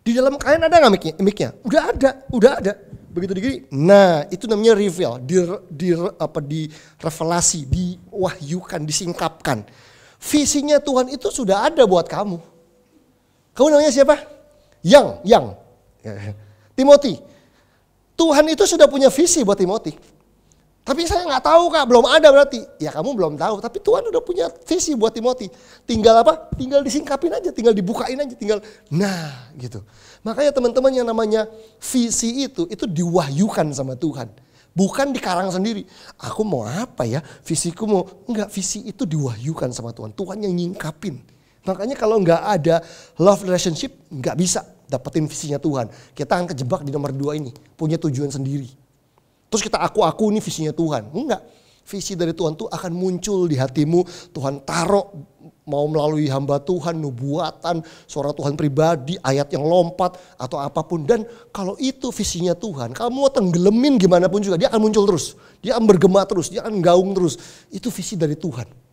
Di dalam kain ada nggak miknya? Miknya? Udah ada, udah ada. Begitu digini, nah itu namanya reveal, di, di apa di revelasi, diwahyukan, disingkapkan. Visinya Tuhan itu sudah ada buat kamu. Kamu namanya siapa? Yang, yang. Timothy. Tuhan itu sudah punya visi buat Timothy. Tapi saya nggak tahu kak, belum ada berarti. Ya kamu belum tahu, tapi Tuhan udah punya visi buat Timothy. Tinggal apa? Tinggal disingkapin aja, tinggal dibukain aja, tinggal nah gitu. Makanya teman-teman yang namanya visi itu, itu diwahyukan sama Tuhan. Bukan dikarang sendiri. Aku mau apa ya? Visiku mau, enggak visi itu diwahyukan sama Tuhan. Tuhan yang nyingkapin. Makanya kalau nggak ada love relationship, nggak bisa dapetin visinya Tuhan. Kita akan kejebak di nomor dua ini, punya tujuan sendiri. Terus kita aku-aku ini visinya Tuhan. Enggak, visi dari Tuhan tuh akan muncul di hatimu. Tuhan taruh mau melalui hamba Tuhan, nubuatan, suara Tuhan pribadi, ayat yang lompat atau apapun. Dan kalau itu visinya Tuhan, kamu mau tenggelemin gimana pun juga, dia akan muncul terus. Dia akan bergema terus, dia akan gaung terus. Itu visi dari Tuhan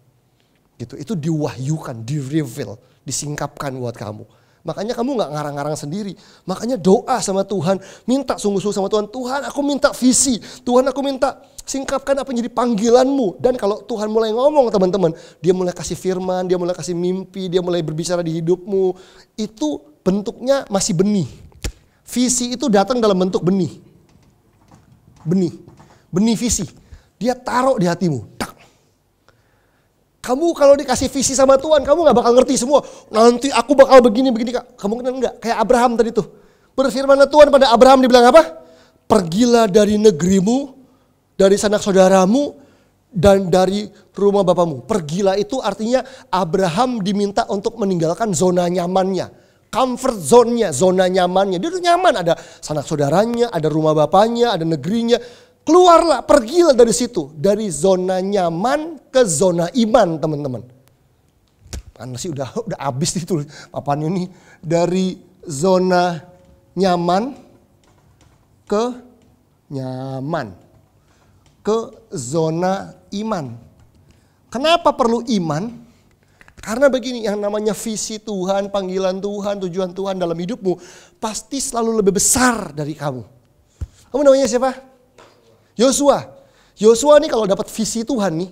gitu itu diwahyukan di reveal disingkapkan buat kamu makanya kamu nggak ngarang-ngarang sendiri makanya doa sama Tuhan minta sungguh-sungguh sama Tuhan Tuhan aku minta visi Tuhan aku minta singkapkan apa yang jadi panggilanmu dan kalau Tuhan mulai ngomong teman-teman dia mulai kasih firman dia mulai kasih mimpi dia mulai berbicara di hidupmu itu bentuknya masih benih visi itu datang dalam bentuk benih benih benih visi dia taruh di hatimu tak kamu kalau dikasih visi sama Tuhan, kamu gak bakal ngerti semua. Nanti aku bakal begini begini. Kamu Kemungkinan enggak. Kayak Abraham tadi tuh. Berfirmanlah Tuhan pada Abraham dibilang apa? Pergilah dari negerimu, dari sanak saudaramu, dan dari rumah bapamu. Pergilah itu artinya Abraham diminta untuk meninggalkan zona nyamannya. Comfort zone-nya, zona nyamannya. Dia tuh nyaman, ada sanak saudaranya, ada rumah bapaknya, ada negerinya Keluarlah, pergilah dari situ. Dari zona nyaman ke zona iman teman-teman. Anda sih udah udah habis itu papan ini. Dari zona nyaman ke nyaman. Ke zona iman. Kenapa perlu iman? Karena begini, yang namanya visi Tuhan, panggilan Tuhan, tujuan Tuhan dalam hidupmu pasti selalu lebih besar dari kamu. Kamu namanya siapa? Yosua. Yosua nih kalau dapat visi Tuhan nih,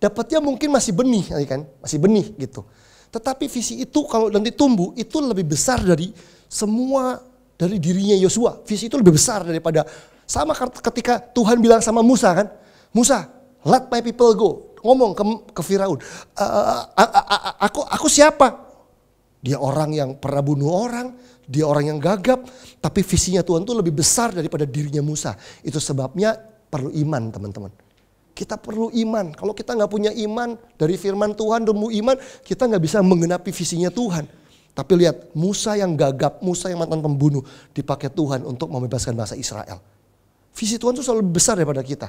dapatnya mungkin masih benih ya kan, masih benih gitu. Tetapi visi itu kalau nanti tumbuh itu lebih besar dari semua dari dirinya Yosua. Visi itu lebih besar daripada sama ketika Tuhan bilang sama Musa kan, Musa, let my people go. Ngomong ke, ke Firaun, e, aku aku siapa? Dia orang yang pernah bunuh orang, dia orang yang gagap, tapi visinya Tuhan itu lebih besar daripada dirinya Musa. Itu sebabnya perlu iman teman-teman. Kita perlu iman. Kalau kita nggak punya iman dari firman Tuhan, demu iman, kita nggak bisa menggenapi visinya Tuhan. Tapi lihat, Musa yang gagap, Musa yang mantan pembunuh, dipakai Tuhan untuk membebaskan bangsa Israel. Visi Tuhan itu selalu besar daripada kita.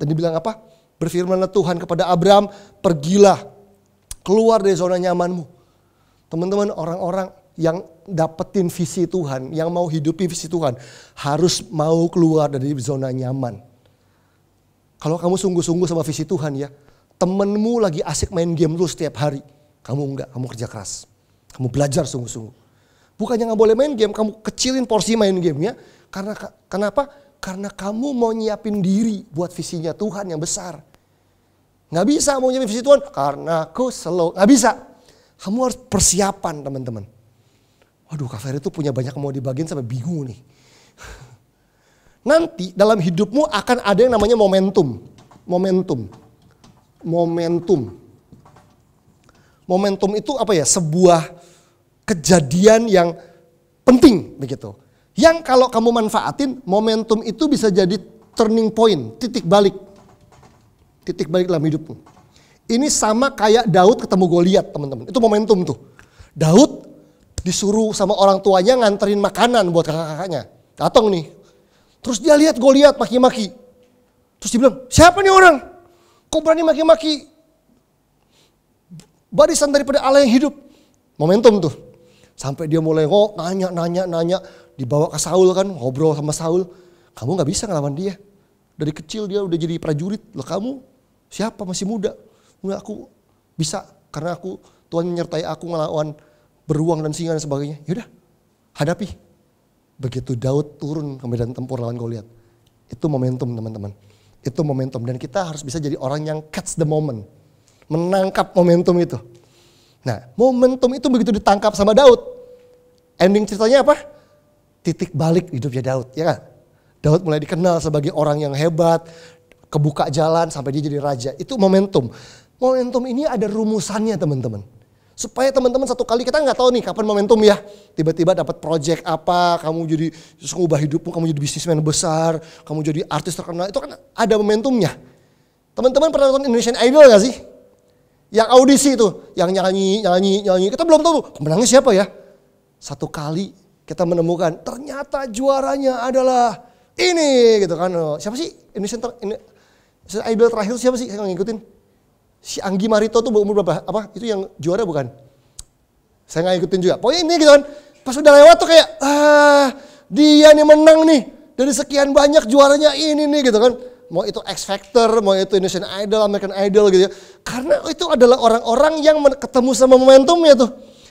Dan dibilang apa? Berfirmanlah Tuhan kepada Abraham, pergilah, keluar dari zona nyamanmu. Teman-teman, orang-orang yang dapetin visi Tuhan, yang mau hidupi visi Tuhan, harus mau keluar dari zona nyaman kalau kamu sungguh-sungguh sama visi Tuhan ya, temenmu lagi asik main game lu setiap hari. Kamu enggak, kamu kerja keras. Kamu belajar sungguh-sungguh. Bukannya nggak boleh main game, kamu kecilin porsi main gamenya. Karena kenapa? Karena kamu mau nyiapin diri buat visinya Tuhan yang besar. Nggak bisa mau nyiapin visi Tuhan karena aku slow. Nggak bisa. Kamu harus persiapan teman-teman. Waduh Kak Ferry tuh punya banyak mau dibagiin sampai bingung nih. Nanti dalam hidupmu akan ada yang namanya momentum. Momentum. Momentum. Momentum itu apa ya? Sebuah kejadian yang penting begitu. Yang kalau kamu manfaatin, momentum itu bisa jadi turning point, titik balik. Titik balik dalam hidupmu. Ini sama kayak Daud ketemu Goliat, teman-teman. Itu momentum tuh. Daud disuruh sama orang tuanya nganterin makanan buat kakak-kakaknya. Datang nih Terus dia lihat Goliat maki-maki. Terus dia bilang, siapa nih orang? Kok berani maki-maki? Barisan daripada Allah yang hidup. Momentum tuh. Sampai dia mulai kok oh, nanya, nanya, nanya. Dibawa ke Saul kan, ngobrol sama Saul. Kamu gak bisa ngelawan dia. Dari kecil dia udah jadi prajurit. Loh kamu siapa masih muda? Enggak aku bisa karena aku Tuhan menyertai aku ngelawan beruang dan singa dan sebagainya. Yaudah hadapi begitu Daud turun ke medan tempur lawan Goliat. Itu momentum teman-teman. Itu momentum dan kita harus bisa jadi orang yang catch the moment. Menangkap momentum itu. Nah, momentum itu begitu ditangkap sama Daud. Ending ceritanya apa? Titik balik hidupnya Daud, ya kan? Daud mulai dikenal sebagai orang yang hebat, kebuka jalan sampai dia jadi raja. Itu momentum. Momentum ini ada rumusannya teman-teman. Supaya teman-teman satu kali kita nggak tahu nih kapan momentum ya. Tiba-tiba dapat project apa, kamu jadi ngubah hidupmu, kamu jadi bisnismen besar, kamu jadi artis terkenal. Itu kan ada momentumnya. Teman-teman pernah nonton Indonesian Idol gak sih? Yang audisi itu, yang nyanyi, nyanyi, nyanyi. Kita belum tahu tuh pemenangnya siapa ya. Satu kali kita menemukan ternyata juaranya adalah ini gitu kan. Oh, siapa sih Indonesian, Indonesian Idol terakhir siapa sih? Saya ngikutin si Anggi Marito tuh umur berapa? Apa? Itu yang juara bukan? Saya nggak ikutin juga. Pokoknya ini gitu kan. Pas udah lewat tuh kayak ah dia nih menang nih dari sekian banyak juaranya ini nih gitu kan. Mau itu X Factor, mau itu Indonesian Idol, American Idol gitu ya. Karena itu adalah orang-orang yang ketemu sama momentumnya tuh.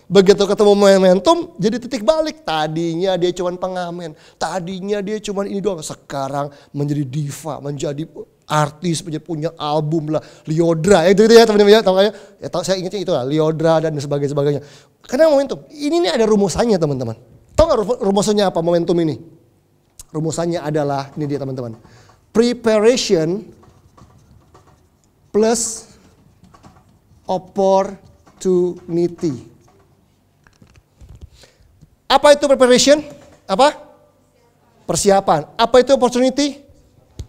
Begitu ketemu momentum, jadi titik balik. Tadinya dia cuman pengamen, tadinya dia cuman ini doang. Sekarang menjadi diva, menjadi artis, menjadi punya album lah. Liodra, ya gitu, -gitu ya teman-teman. ya, Tahu ya, saya ingatnya itu lah, Liodra dan sebagainya. sebagainya. Karena momentum, ini nih ada rumusannya teman-teman. Tahu nggak rumusannya apa momentum ini? Rumusannya adalah, ini dia teman-teman. Preparation plus opportunity apa itu preparation? Apa? Persiapan. Apa itu opportunity?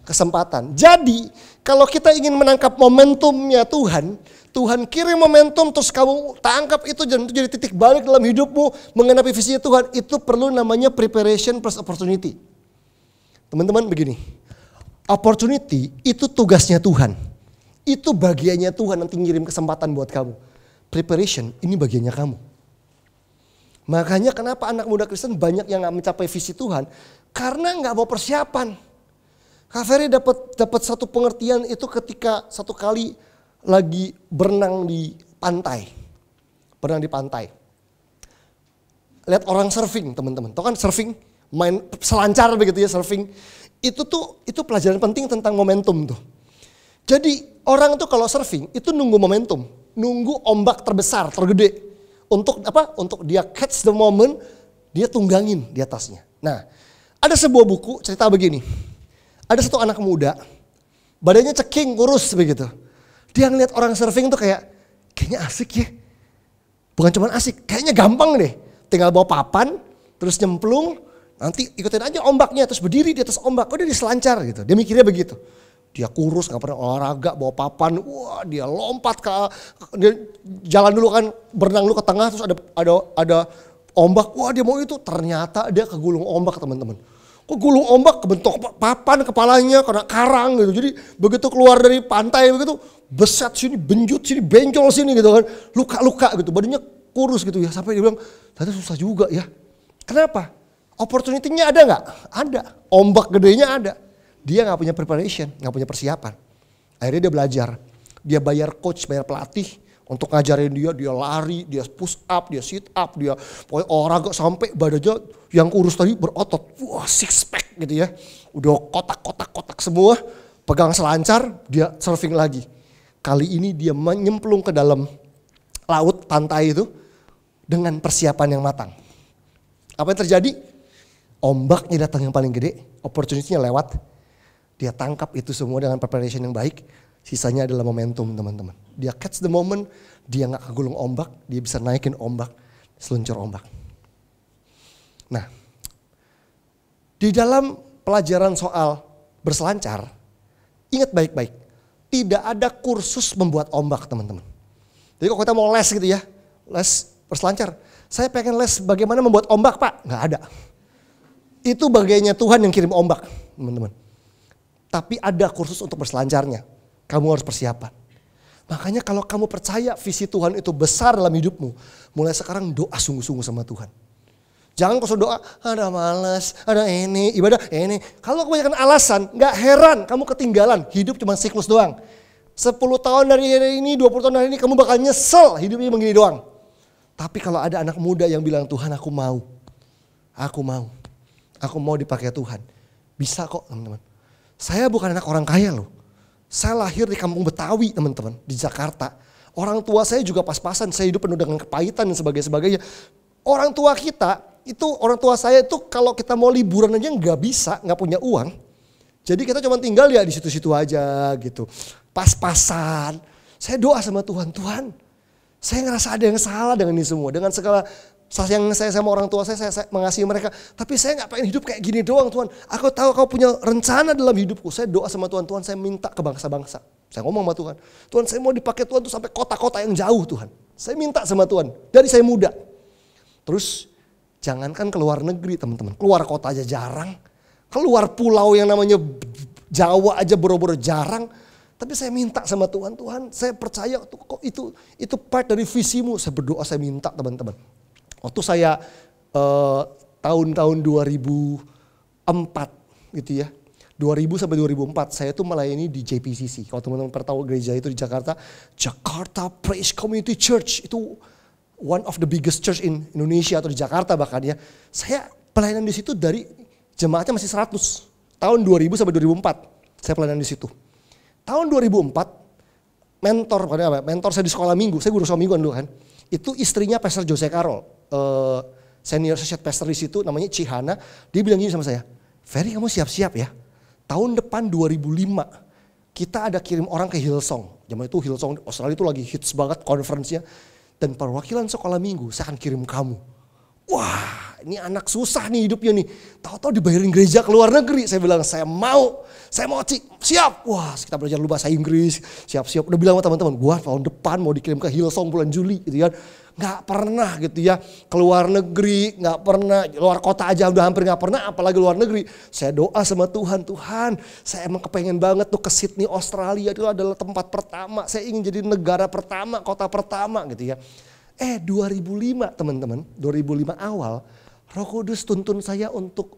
Kesempatan. Jadi, kalau kita ingin menangkap momentumnya Tuhan, Tuhan kirim momentum terus kamu tangkap itu dan itu jadi titik balik dalam hidupmu mengenapi visi Tuhan. Itu perlu namanya preparation plus opportunity. Teman-teman begini, opportunity itu tugasnya Tuhan. Itu bagiannya Tuhan nanti ngirim kesempatan buat kamu. Preparation ini bagiannya kamu. Makanya kenapa anak muda Kristen banyak yang nggak mencapai visi Tuhan? Karena nggak mau persiapan. Kak Ferry dapat dapat satu pengertian itu ketika satu kali lagi berenang di pantai. Berenang di pantai. Lihat orang surfing, teman-teman. Tahu kan surfing? Main selancar begitu ya surfing. Itu tuh itu pelajaran penting tentang momentum tuh. Jadi orang tuh kalau surfing itu nunggu momentum, nunggu ombak terbesar, tergede untuk apa? Untuk dia catch the moment, dia tunggangin di atasnya. Nah, ada sebuah buku cerita begini. Ada satu anak muda, badannya ceking, kurus begitu. Dia ngeliat orang surfing tuh kayak, kayaknya asik ya. Bukan cuma asik, kayaknya gampang deh. Tinggal bawa papan, terus nyemplung, nanti ikutin aja ombaknya, terus berdiri di atas ombak. Udah diselancar gitu, dia mikirnya begitu. Dia kurus, nggak pernah olahraga, bawa papan. Wah, dia lompat ke dia jalan dulu kan, berenang dulu ke tengah terus ada ada ada ombak. Wah, dia mau itu. Ternyata dia kegulung ombak, teman-teman. Kok gulung ombak kebentuk papan kepalanya kena karang gitu. Jadi begitu keluar dari pantai begitu, beset sini, benjut sini, benjol sini gitu kan. Luka-luka gitu, badannya kurus gitu ya. Sampai dia bilang, ternyata susah juga ya. Kenapa? Opportunity-nya ada nggak? Ada. Ombak gedenya ada. Dia nggak punya preparation, nggak punya persiapan. Akhirnya dia belajar. Dia bayar coach, bayar pelatih untuk ngajarin dia, dia lari, dia push up, dia sit up, dia pokoknya olahraga sampai badannya yang kurus tadi berotot. Wah, six pack gitu ya. Udah kotak-kotak-kotak semua, pegang selancar, dia surfing lagi. Kali ini dia menyemplung ke dalam laut pantai itu dengan persiapan yang matang. Apa yang terjadi? Ombaknya datang yang paling gede, opportunity-nya lewat, dia tangkap itu semua dengan preparation yang baik. Sisanya adalah momentum teman-teman. Dia catch the moment, dia nggak kegulung ombak, dia bisa naikin ombak, seluncur ombak. Nah, di dalam pelajaran soal berselancar, ingat baik-baik, tidak ada kursus membuat ombak teman-teman. Jadi kalau kita mau les gitu ya, les berselancar, saya pengen les bagaimana membuat ombak pak, nggak ada. Itu bagainya Tuhan yang kirim ombak teman-teman. Tapi ada kursus untuk berselancarnya. Kamu harus persiapan. Makanya kalau kamu percaya visi Tuhan itu besar dalam hidupmu. Mulai sekarang doa sungguh-sungguh sama Tuhan. Jangan kosong doa, ada malas, ada ini, ibadah ini. Kalau kebanyakan alasan, gak heran kamu ketinggalan. Hidup cuma siklus doang. 10 tahun dari hari ini, 20 tahun dari ini, kamu bakal nyesel hidupnya begini doang. Tapi kalau ada anak muda yang bilang, Tuhan aku mau. Aku mau. Aku mau dipakai Tuhan. Bisa kok teman-teman. Saya bukan anak orang kaya loh. Saya lahir di kampung Betawi teman-teman, di Jakarta. Orang tua saya juga pas-pasan, saya hidup penuh dengan kepahitan dan sebagainya. Orang tua kita, itu orang tua saya itu kalau kita mau liburan aja nggak bisa, nggak punya uang. Jadi kita cuma tinggal ya di situ-situ aja gitu. Pas-pasan. Saya doa sama Tuhan, Tuhan saya ngerasa ada yang salah dengan ini semua. Dengan segala saya saya sama orang tua saya, saya, saya mengasihi mereka. Tapi saya nggak pengen hidup kayak gini doang Tuhan. Aku tahu kau punya rencana dalam hidupku. Saya doa sama Tuhan, Tuhan saya minta ke bangsa-bangsa. Saya ngomong sama Tuhan, Tuhan saya mau dipakai Tuhan tuh sampai kota-kota yang jauh Tuhan. Saya minta sama Tuhan, dari saya muda. Terus jangankan keluar negeri teman-teman, keluar kota aja jarang. Keluar pulau yang namanya Jawa aja boro-boro jarang. Tapi saya minta sama Tuhan, Tuhan saya percaya itu itu itu part dari visimu. Saya berdoa, saya minta teman-teman. Waktu saya eh, tahun tahun ribu 2004 gitu ya. 2000 sampai 2004 saya itu melayani di JPCC. Kalau teman-teman pernah tahu gereja itu di Jakarta, Jakarta Praise Community Church itu one of the biggest church in Indonesia atau di Jakarta bahkan ya. Saya pelayanan di situ dari jemaatnya masih 100. Tahun 2000 sampai 2004 saya pelayanan di situ. Tahun 2004 mentor apa mentor saya di sekolah minggu, saya guru sekolah mingguan dulu kan. Itu istrinya Pastor Jose Carol uh, senior associate pastor di situ namanya Cihana, dia bilang gini sama saya, Ferry kamu siap-siap ya, tahun depan 2005 kita ada kirim orang ke Hillsong. Zaman itu Hillsong Australia itu lagi hits banget konferensinya. Dan perwakilan sekolah minggu saya akan kirim kamu. Wah ini anak susah nih hidupnya nih. Tahu-tahu dibayarin gereja ke luar negeri. Saya bilang saya mau, saya mau siap. Wah kita belajar lu bahasa Inggris, siap-siap. Udah bilang sama teman-teman, gua tahun depan mau dikirim ke Hillsong bulan Juli gitu kan. Ya nggak pernah gitu ya keluar negeri nggak pernah luar kota aja udah hampir nggak pernah apalagi luar negeri saya doa sama Tuhan Tuhan saya emang kepengen banget tuh ke Sydney Australia itu adalah tempat pertama saya ingin jadi negara pertama kota pertama gitu ya eh 2005 teman-teman 2005 awal Roh Kudus tuntun saya untuk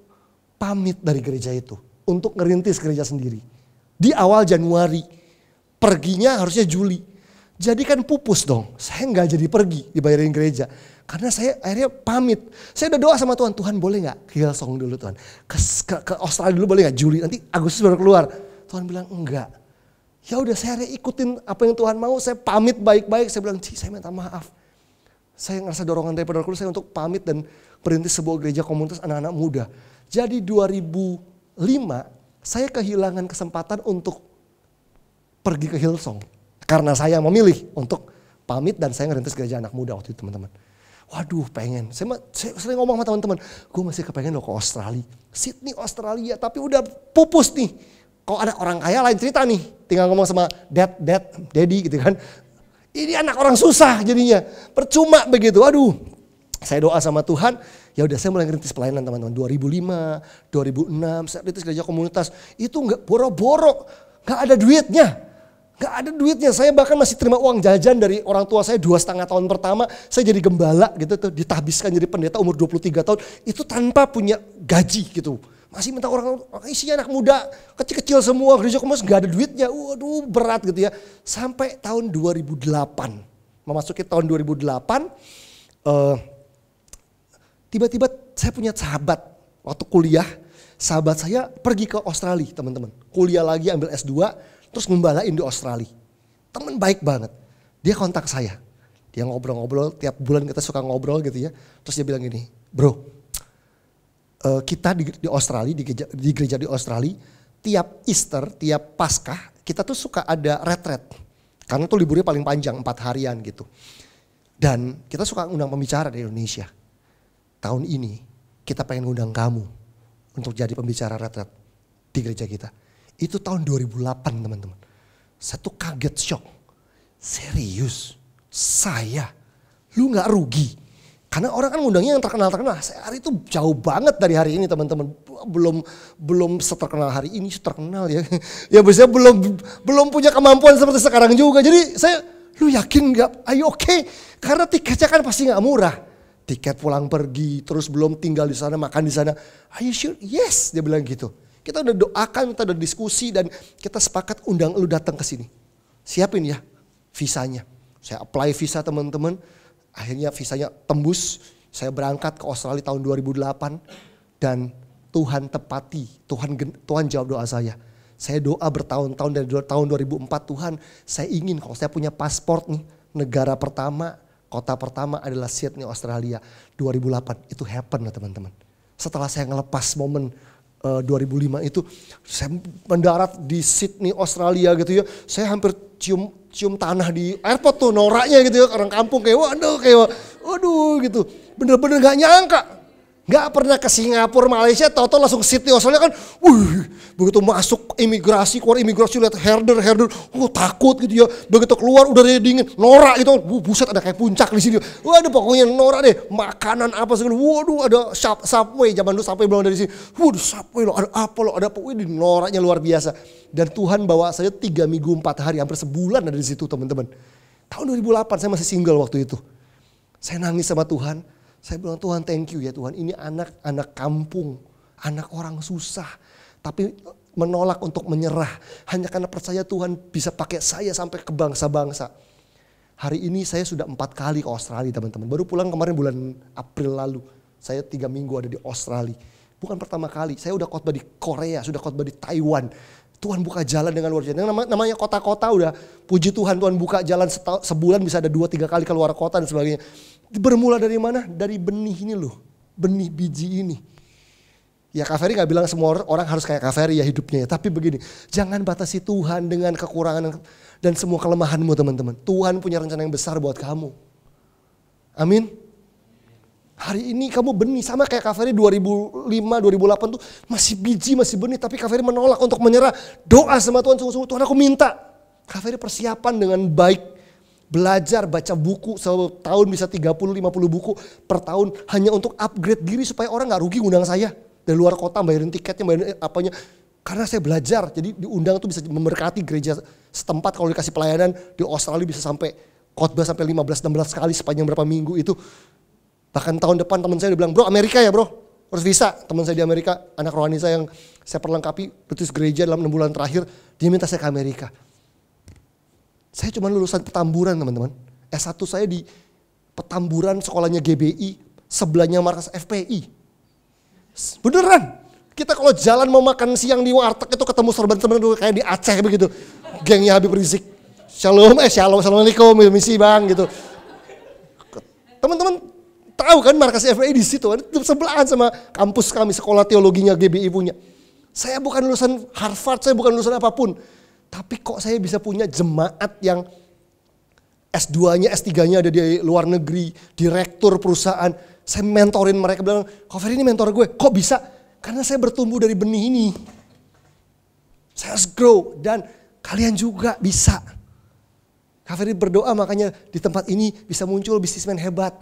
pamit dari gereja itu untuk ngerintis gereja sendiri di awal Januari perginya harusnya Juli jadikan pupus dong. Saya nggak jadi pergi dibayarin gereja. Karena saya akhirnya pamit. Saya udah doa sama Tuhan, Tuhan boleh nggak Hillsong dulu Tuhan? Ke, ke, ke Australia dulu boleh nggak Juli? Nanti Agustus baru keluar. Tuhan bilang enggak. Ya udah saya akhirnya ikutin apa yang Tuhan mau. Saya pamit baik-baik. Saya bilang, Ci saya minta maaf. Saya ngerasa dorongan dari pendorong saya untuk pamit dan perintis sebuah gereja komunitas anak-anak muda. Jadi 2005 saya kehilangan kesempatan untuk pergi ke Hillsong karena saya memilih untuk pamit dan saya ngerintis gereja anak muda waktu itu teman-teman. Waduh pengen, saya, saya sering ngomong sama teman-teman, gue masih kepengen loh ke Australia. Sydney, Australia, tapi udah pupus nih. Kalau ada orang kaya lain cerita nih, tinggal ngomong sama dad, dad, daddy gitu kan. Ini anak orang susah jadinya, percuma begitu, Waduh. Saya doa sama Tuhan, ya udah saya mulai ngerintis pelayanan teman-teman. 2005, 2006, saya ngerintis gereja komunitas, itu nggak boro-boro, Gak ada duitnya Gak ada duitnya, saya bahkan masih terima uang jajan dari orang tua saya dua setengah tahun pertama. Saya jadi gembala gitu tuh, ditahbiskan jadi pendeta umur 23 tahun. Itu tanpa punya gaji gitu. Masih minta orang, ah, isinya anak muda, kecil-kecil semua, gereja kemas gak ada duitnya. Waduh berat gitu ya. Sampai tahun 2008, memasuki tahun 2008, tiba eh, tiba-tiba saya punya sahabat waktu kuliah. Sahabat saya pergi ke Australia teman-teman. Kuliah lagi ambil S2, terus ngembalain di Australia. Temen baik banget. Dia kontak saya. Dia ngobrol-ngobrol, tiap bulan kita suka ngobrol gitu ya. Terus dia bilang gini, bro, eh, kita di, di Australia, di gereja, di gereja di Australia, tiap Easter, tiap Paskah, kita tuh suka ada retret. Karena tuh liburnya paling panjang, empat harian gitu. Dan kita suka undang pembicara di Indonesia. Tahun ini kita pengen undang kamu untuk jadi pembicara retret di gereja kita. Itu tahun 2008 teman-teman. Satu kaget shock. Serius, saya, lu gak rugi. Karena orang kan ngundangnya yang terkenal-terkenal. Saya Hari itu jauh banget dari hari ini teman-teman. Belum belum seterkenal hari ini, terkenal ya. Ya biasanya belum belum punya kemampuan seperti sekarang juga. Jadi saya, lu yakin gak? Ayo oke. Okay. Karena tiketnya kan pasti gak murah. Tiket pulang pergi, terus belum tinggal di sana, makan di sana. Are you sure? Yes, dia bilang gitu. Kita udah doakan, kita udah diskusi dan kita sepakat undang lu datang ke sini. Siapin ya visanya. Saya apply visa teman-teman. Akhirnya visanya tembus. Saya berangkat ke Australia tahun 2008 dan Tuhan tepati, Tuhan Tuhan jawab doa saya. Saya doa bertahun-tahun dari tahun 2004 Tuhan, saya ingin kalau saya punya paspor nih, negara pertama, kota pertama adalah Sydney, Australia. 2008, itu happen lah teman-teman. Setelah saya ngelepas momen 2005 eh, itu saya mendarat di Sydney Australia gitu ya saya hampir cium cium tanah di airport tuh noraknya gitu ya orang kampung kayak waduh kayak waduh gitu bener-bener gak nyangka Gak pernah ke Singapura, Malaysia, tau-tau langsung Sydney, Australia kan, wih, begitu masuk imigrasi, keluar imigrasi, lihat herder, herder, oh takut gitu ya, begitu keluar udah dingin, norak gitu, uh, buset ada kayak puncak di sini, wah ada pokoknya norak deh, makanan apa segala, waduh ada sub, subway, zaman dulu subway belum ada di sini, waduh subway loh, ada apa loh, ada pokoknya wih noraknya luar biasa. Dan Tuhan bawa saya tiga minggu, empat hari, hampir sebulan ada di situ teman-teman. Tahun 2008 saya masih single waktu itu. Saya nangis sama Tuhan, saya bilang Tuhan thank you ya Tuhan ini anak-anak kampung, anak orang susah. Tapi menolak untuk menyerah. Hanya karena percaya Tuhan bisa pakai saya sampai ke bangsa-bangsa. Hari ini saya sudah empat kali ke Australia teman-teman. Baru pulang kemarin bulan April lalu. Saya tiga minggu ada di Australia. Bukan pertama kali. Saya udah khotbah di Korea, sudah khotbah di Taiwan. Tuhan buka jalan dengan luar biasa. Namanya, kota-kota udah puji Tuhan Tuhan buka jalan sebulan bisa ada dua tiga kali keluar kota dan sebagainya bermula dari mana? Dari benih ini loh, benih biji ini. Ya Kak Ferry gak bilang semua orang harus kayak Kak Ferry ya hidupnya ya. Tapi begini, jangan batasi Tuhan dengan kekurangan dan semua kelemahanmu teman-teman. Tuhan punya rencana yang besar buat kamu. Amin. Hari ini kamu benih sama kayak Kak Ferry 2005, 2008 tuh masih biji, masih benih. Tapi Kak Ferry menolak untuk menyerah. Doa sama Tuhan sungguh-sungguh. Tuhan aku minta. Kak Ferry persiapan dengan baik belajar baca buku setahun tahun bisa 30 50 buku per tahun hanya untuk upgrade diri supaya orang nggak rugi ngundang saya dari luar kota bayarin tiketnya bayarin apanya karena saya belajar jadi diundang tuh bisa memberkati gereja setempat kalau dikasih pelayanan di Australia bisa sampai khotbah sampai 15 16 kali sepanjang berapa minggu itu bahkan tahun depan teman saya udah bilang bro Amerika ya bro harus visa teman saya di Amerika anak rohani saya yang saya perlengkapi rutus gereja dalam enam bulan terakhir dia minta saya ke Amerika saya cuma lulusan petamburan teman-teman. S1 saya di petamburan sekolahnya GBI, sebelahnya markas FPI. Beneran. Kita kalau jalan mau makan siang di warteg itu ketemu serban teman-teman dulu kayak di Aceh begitu. Gengnya Habib Rizik. Shalom, eh shalom, assalamualaikum, gitu, misi bang gitu. Teman-teman tahu kan markas FPI di situ, kan? sebelahan sama kampus kami, sekolah teologinya GBI punya. Saya bukan lulusan Harvard, saya bukan lulusan apapun. Tapi kok saya bisa punya jemaat yang S2-nya, S3-nya ada di luar negeri, direktur perusahaan. Saya mentorin mereka bilang, "Kok ini mentor gue. Kok bisa? Karena saya bertumbuh dari benih ini." Saya harus grow dan kalian juga bisa. Kak ini berdoa makanya di tempat ini bisa muncul bisnismen hebat.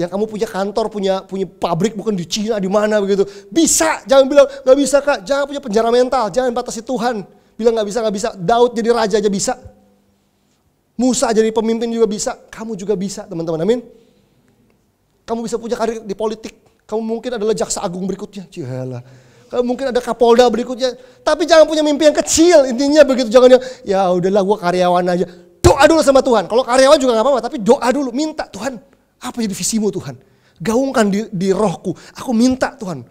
Yang kamu punya kantor, punya punya pabrik bukan di Cina, di mana begitu. Bisa, jangan bilang gak bisa kak, jangan punya penjara mental, jangan batasi Tuhan bilang nggak bisa nggak bisa. Daud jadi raja aja bisa. Musa jadi pemimpin juga bisa. Kamu juga bisa teman-teman. Amin. Kamu bisa punya karir di politik. Kamu mungkin adalah jaksa agung berikutnya. Cihalah. Kamu mungkin ada kapolda berikutnya. Tapi jangan punya mimpi yang kecil. Intinya begitu. Jangan yang ya udahlah gue karyawan aja. Doa dulu sama Tuhan. Kalau karyawan juga nggak apa-apa. Tapi doa dulu. Minta Tuhan. Apa jadi visimu Tuhan? Gaungkan di, di rohku. Aku minta Tuhan.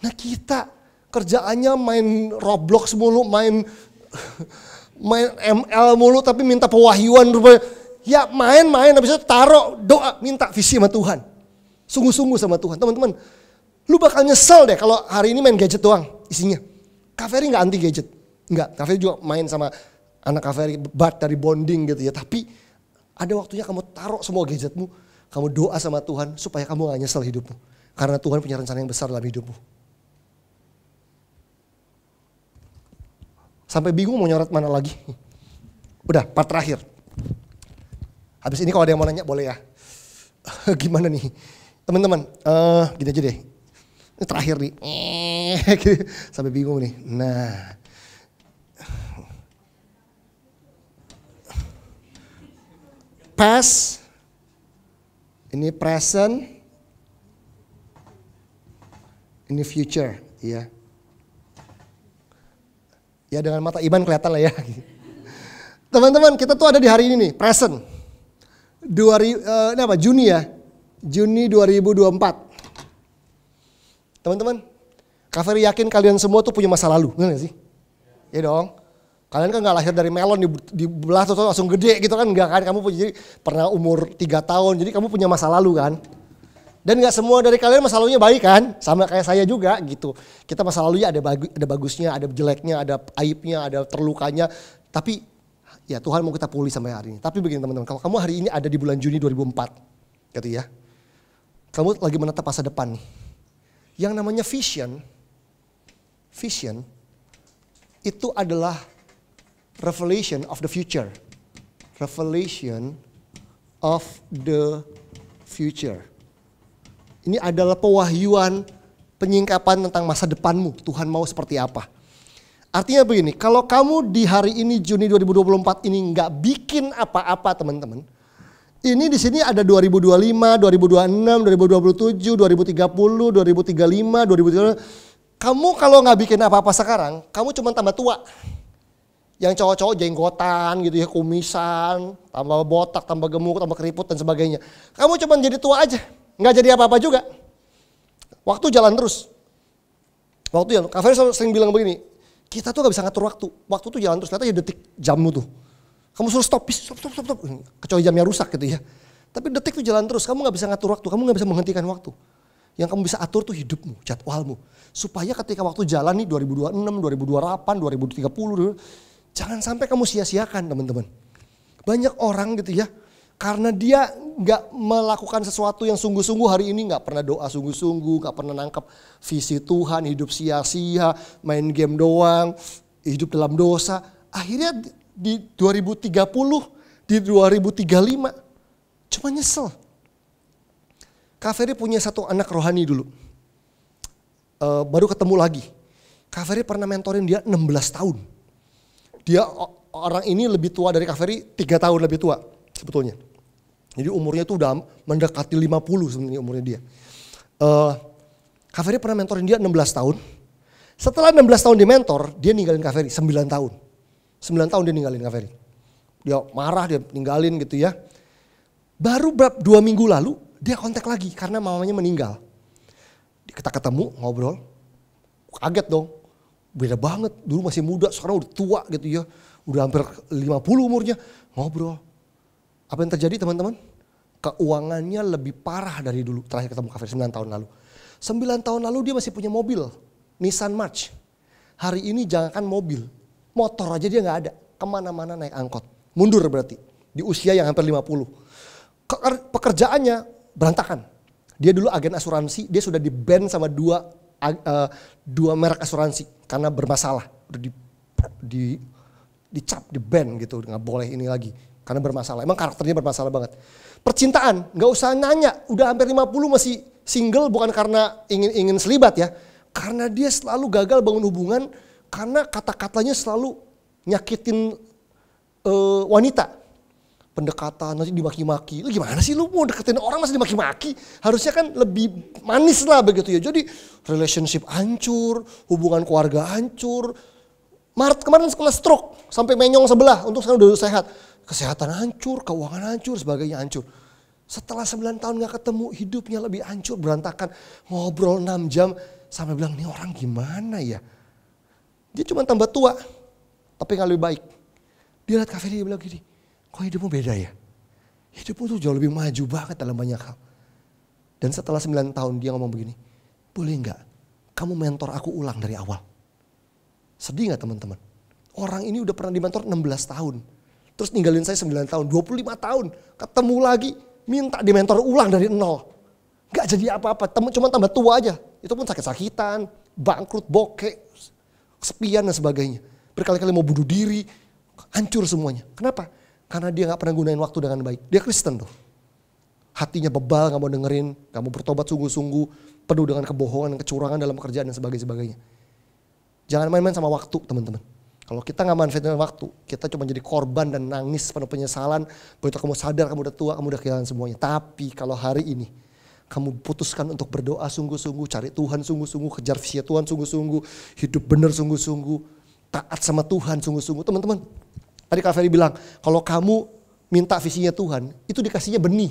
Nah kita kerjaannya main Roblox mulu, main main ML mulu tapi minta pewahyuan rupanya. Ya main-main habis itu taruh doa minta visi sama Tuhan. Sungguh-sungguh sama Tuhan. Teman-teman, lu bakal nyesel deh kalau hari ini main gadget doang isinya. Kaveri nggak anti gadget. Nggak, Kaveri juga main sama anak Kaveri bat dari bonding gitu ya. Tapi ada waktunya kamu taruh semua gadgetmu. Kamu doa sama Tuhan supaya kamu gak nyesel hidupmu. Karena Tuhan punya rencana yang besar dalam hidupmu. Sampai bingung mau nyorot mana lagi. Udah, part terakhir. Habis ini kalau ada yang mau nanya boleh ya. Gimana nih? Teman-teman, uh, gini aja deh. Ini terakhir nih. Sampai bingung nih. Nah. Past. Ini present. Ini future. Ya. Yeah. Ya dengan mata iman kelihatan lah ya. Teman-teman kita tuh ada di hari ini nih, present. Dua, uh, ini apa? Juni ya. Juni 2024. Teman-teman, Kafir yakin kalian semua tuh punya masa lalu, benar sih? Ya dong. Kalian kan gak lahir dari melon dibelah di terus langsung gede gitu kan. Enggak kan, kamu punya, jadi pernah umur 3 tahun, jadi kamu punya masa lalu kan. Dan nggak semua dari kalian masa lalunya baik kan? Sama kayak saya juga gitu. Kita masa lalunya ada bagu ada bagusnya, ada jeleknya, ada aibnya, ada terlukanya. Tapi ya Tuhan mau kita pulih sampai hari ini. Tapi begini teman-teman, kalau kamu hari ini ada di bulan Juni 2004 gitu ya. Kamu lagi menatap masa depan nih. Yang namanya vision, vision itu adalah revelation of the future. Revelation of the future. Ini adalah pewahyuan penyingkapan tentang masa depanmu. Tuhan mau seperti apa. Artinya begini, kalau kamu di hari ini Juni 2024 ini nggak bikin apa-apa teman-teman. Ini di sini ada 2025, 2026, 2027, 2030, 2035, 2030. Kamu kalau nggak bikin apa-apa sekarang, kamu cuma tambah tua. Yang cowok-cowok jenggotan gitu ya, kumisan, tambah botak, tambah gemuk, tambah keriput dan sebagainya. Kamu cuma jadi tua aja nggak jadi apa-apa juga. Waktu jalan terus. Waktu yang Kak sering bilang begini, kita tuh gak bisa ngatur waktu. Waktu tuh jalan terus, ternyata ya detik jammu tuh. Kamu suruh stop, stop, stop, stop, stop. Hmm, kecuali jamnya rusak gitu ya. Tapi detik tuh jalan terus, kamu gak bisa ngatur waktu, kamu gak bisa menghentikan waktu. Yang kamu bisa atur tuh hidupmu, jadwalmu. Supaya ketika waktu jalan nih 2026, 2028, 2030, jangan sampai kamu sia-siakan teman-teman. Banyak orang gitu ya, karena dia nggak melakukan sesuatu yang sungguh-sungguh hari ini nggak pernah doa sungguh-sungguh nggak pernah nangkep visi Tuhan hidup sia-sia main game doang hidup dalam dosa akhirnya di 2030 di 2035 cuma nyesel Kaveri punya satu anak rohani dulu e, baru ketemu lagi Kaveri pernah mentorin dia 16 tahun dia orang ini lebih tua dari Kaveri tiga tahun lebih tua sebetulnya jadi umurnya tuh udah mendekati 50 sebenarnya umurnya dia. Uh, eh, Kaveri pernah mentorin dia 16 tahun. Setelah 16 tahun di mentor, dia ninggalin Kaveri 9 tahun. 9 tahun dia ninggalin Kaveri. Dia marah, dia ninggalin gitu ya. Baru berapa dua minggu lalu dia kontak lagi karena mamanya meninggal. Kita ketemu ngobrol, kaget dong. Beda banget, dulu masih muda, sekarang udah tua gitu ya. Udah hampir 50 umurnya, ngobrol apa yang terjadi teman-teman? Keuangannya lebih parah dari dulu. Terakhir ketemu kafir 9 tahun lalu. 9 tahun lalu dia masih punya mobil. Nissan March. Hari ini jangankan mobil. Motor aja dia nggak ada. Kemana-mana naik angkot. Mundur berarti. Di usia yang hampir 50. Pekerjaannya berantakan. Dia dulu agen asuransi. Dia sudah di ban sama dua uh, dua merek asuransi karena bermasalah. Udah di, di dicap, di ban gitu. Nggak boleh ini lagi karena bermasalah, emang karakternya bermasalah banget. Percintaan, nggak usah nanya, udah hampir 50 masih single bukan karena ingin ingin selibat ya. Karena dia selalu gagal bangun hubungan karena kata-katanya selalu nyakitin uh, wanita. Pendekatan nanti dimaki-maki. Lu gimana sih lu mau deketin orang masih dimaki-maki? Harusnya kan lebih manis lah begitu ya. Jadi relationship hancur, hubungan keluarga hancur. Maret kemarin kena stroke sampai menyong sebelah untuk sekarang udah sehat Kesehatan hancur, keuangan hancur, sebagainya hancur. Setelah 9 tahun gak ketemu hidupnya lebih hancur, berantakan. Ngobrol 6 jam sampai bilang ini orang gimana ya. Dia cuma tambah tua tapi gak lebih baik. Dia lihat kafe dia bilang gini, kok hidupmu beda ya? Hidupmu tuh jauh lebih maju banget dalam banyak hal. Dan setelah 9 tahun dia ngomong begini, boleh nggak kamu mentor aku ulang dari awal? Sedih nggak teman-teman? Orang ini udah pernah dimentor 16 tahun. Terus ninggalin saya 9 tahun, 25 tahun. Ketemu lagi, minta di mentor ulang dari nol. Gak jadi apa-apa, cuma tambah tua aja. Itu pun sakit-sakitan, bangkrut, bokeh, kesepian dan sebagainya. Berkali-kali mau bunuh diri, hancur semuanya. Kenapa? Karena dia gak pernah gunain waktu dengan baik. Dia Kristen tuh. Hatinya bebal, gak mau dengerin, gak mau bertobat sungguh-sungguh, penuh dengan kebohongan dan kecurangan dalam pekerjaan dan sebagainya. Jangan main-main sama waktu teman-teman. Kalau kita nggak manfaatin waktu, kita cuma jadi korban dan nangis penuh penyesalan. Begitu kamu sadar, kamu udah tua, kamu udah kehilangan semuanya. Tapi kalau hari ini kamu putuskan untuk berdoa sungguh-sungguh, cari Tuhan sungguh-sungguh, kejar visi Tuhan sungguh-sungguh, hidup benar sungguh-sungguh, taat sama Tuhan sungguh-sungguh. Teman-teman, tadi Kak Ferry bilang, kalau kamu minta visinya Tuhan, itu dikasihnya benih.